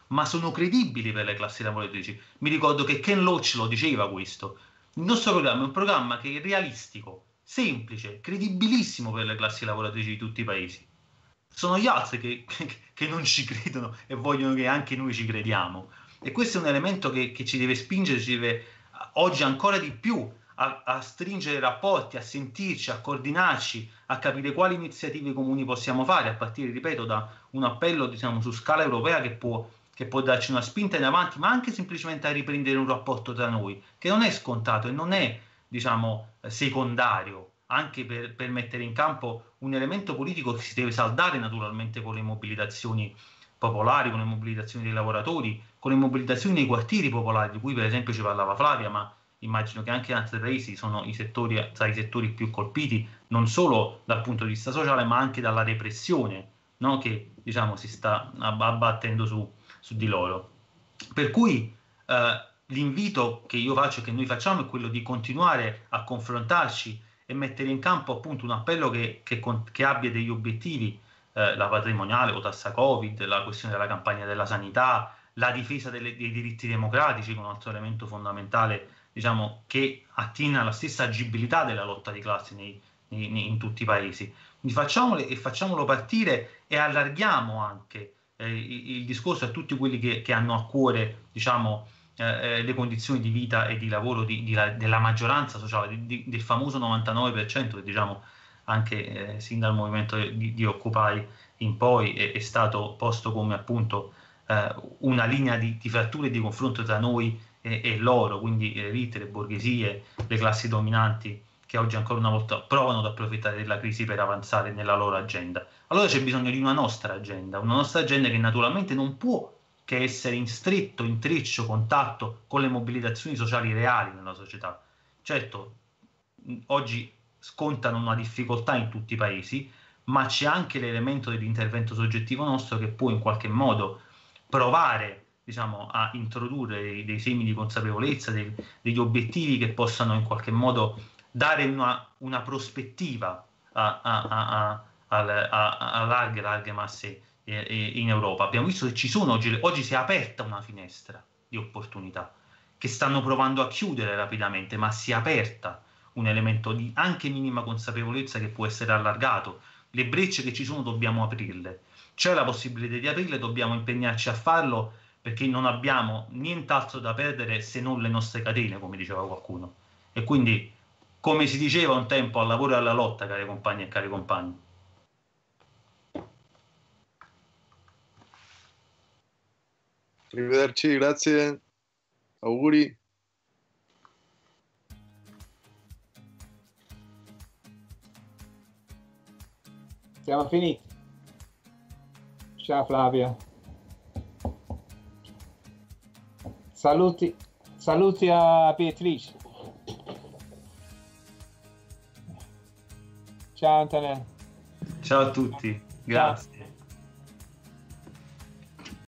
ma sono credibili per le classi lavoratrici. Mi ricordo che Ken Loach lo diceva questo, il nostro programma è un programma che è realistico, semplice, credibilissimo per le classi lavoratrici di tutti i paesi. Sono gli altri che, che non ci credono e vogliono che anche noi ci crediamo. E questo è un elemento che, che ci deve spingere, ci deve oggi ancora di più a, a, stringere rapporti, a sentirci, a coordinarci, a capire quali iniziative comuni possiamo fare, a partire, ripeto, da un appello diciamo, su scala europea che può che può darci una spinta in avanti, ma anche semplicemente a riprendere un rapporto tra noi, che non è scontato e non è, diciamo, secondario, anche per, per mettere in campo un elemento politico che si deve saldare naturalmente con le mobilitazioni popolari, con le mobilitazioni dei lavoratori, con le mobilitazioni dei quartieri popolari, di cui per esempio ci parlava Flavia, ma immagino che anche in altri paesi sono i settori, tra i settori più colpiti, non solo dal punto di vista sociale, ma anche dalla repressione no? che diciamo, si sta abbattendo su, su di loro. Per cui eh, l'invito che io faccio, che noi facciamo, è quello di continuare a confrontarci e mettere in campo appunto un appello che, che, che abbia degli obiettivi, eh, la patrimoniale o tassa Covid, la questione della campagna della sanità, la difesa delle, dei diritti democratici, che è un altro elemento fondamentale diciamo, che attiene alla stessa agibilità della lotta di classe nei, nei, nei, in tutti i paesi. Quindi facciamolo, e facciamolo partire e allarghiamo anche eh, il discorso a tutti quelli che, che hanno a cuore diciamo, eh, eh, le condizioni di vita e di lavoro di, di la, della maggioranza sociale, di, del famoso 99% che diciamo anche eh, sin dal movimento di, di Occupy in poi è, è, stato posto come appunto eh, una linea di, frattura e di confronto tra noi e, e loro, quindi elite, eh, le borghesie, le classi dominanti che oggi ancora una volta provano ad approfittare della crisi per avanzare nella loro agenda. Allora c'è bisogno di una nostra agenda, una nostra agenda che naturalmente non può che essere in stretto intreccio, contatto con le mobilitazioni sociali reali nella società. Certo, oggi scontano una difficoltà in tutti i paesi, ma c'è anche l'elemento dell'intervento soggettivo nostro che può in qualche modo provare diciamo, a introdurre dei, dei semi di consapevolezza, dei, degli obiettivi che possano in qualche modo dare una, una prospettiva a, a, a, a, larghe, larghe masse eh, eh, in Europa. Abbiamo visto che ci sono oggi, oggi si è aperta una finestra di opportunità che stanno provando a chiudere rapidamente, ma si è aperta un elemento di anche minima consapevolezza che può essere allargato. Le brecce che ci sono dobbiamo aprirle. C'è la possibilità di aprirle, dobbiamo impegnarci a farlo perché non abbiamo nient'altro da perdere se non le nostre catene, come diceva qualcuno. E quindi come si diceva un tempo al lavoro e alla lotta, cari compagni e cari compagni. Arrivederci, grazie, auguri. Siamo finiti. Ciao Flavia. Saluti, saluti a Beatrice. Ciao Antonello. Ciao a tutti, grazie. Ciao.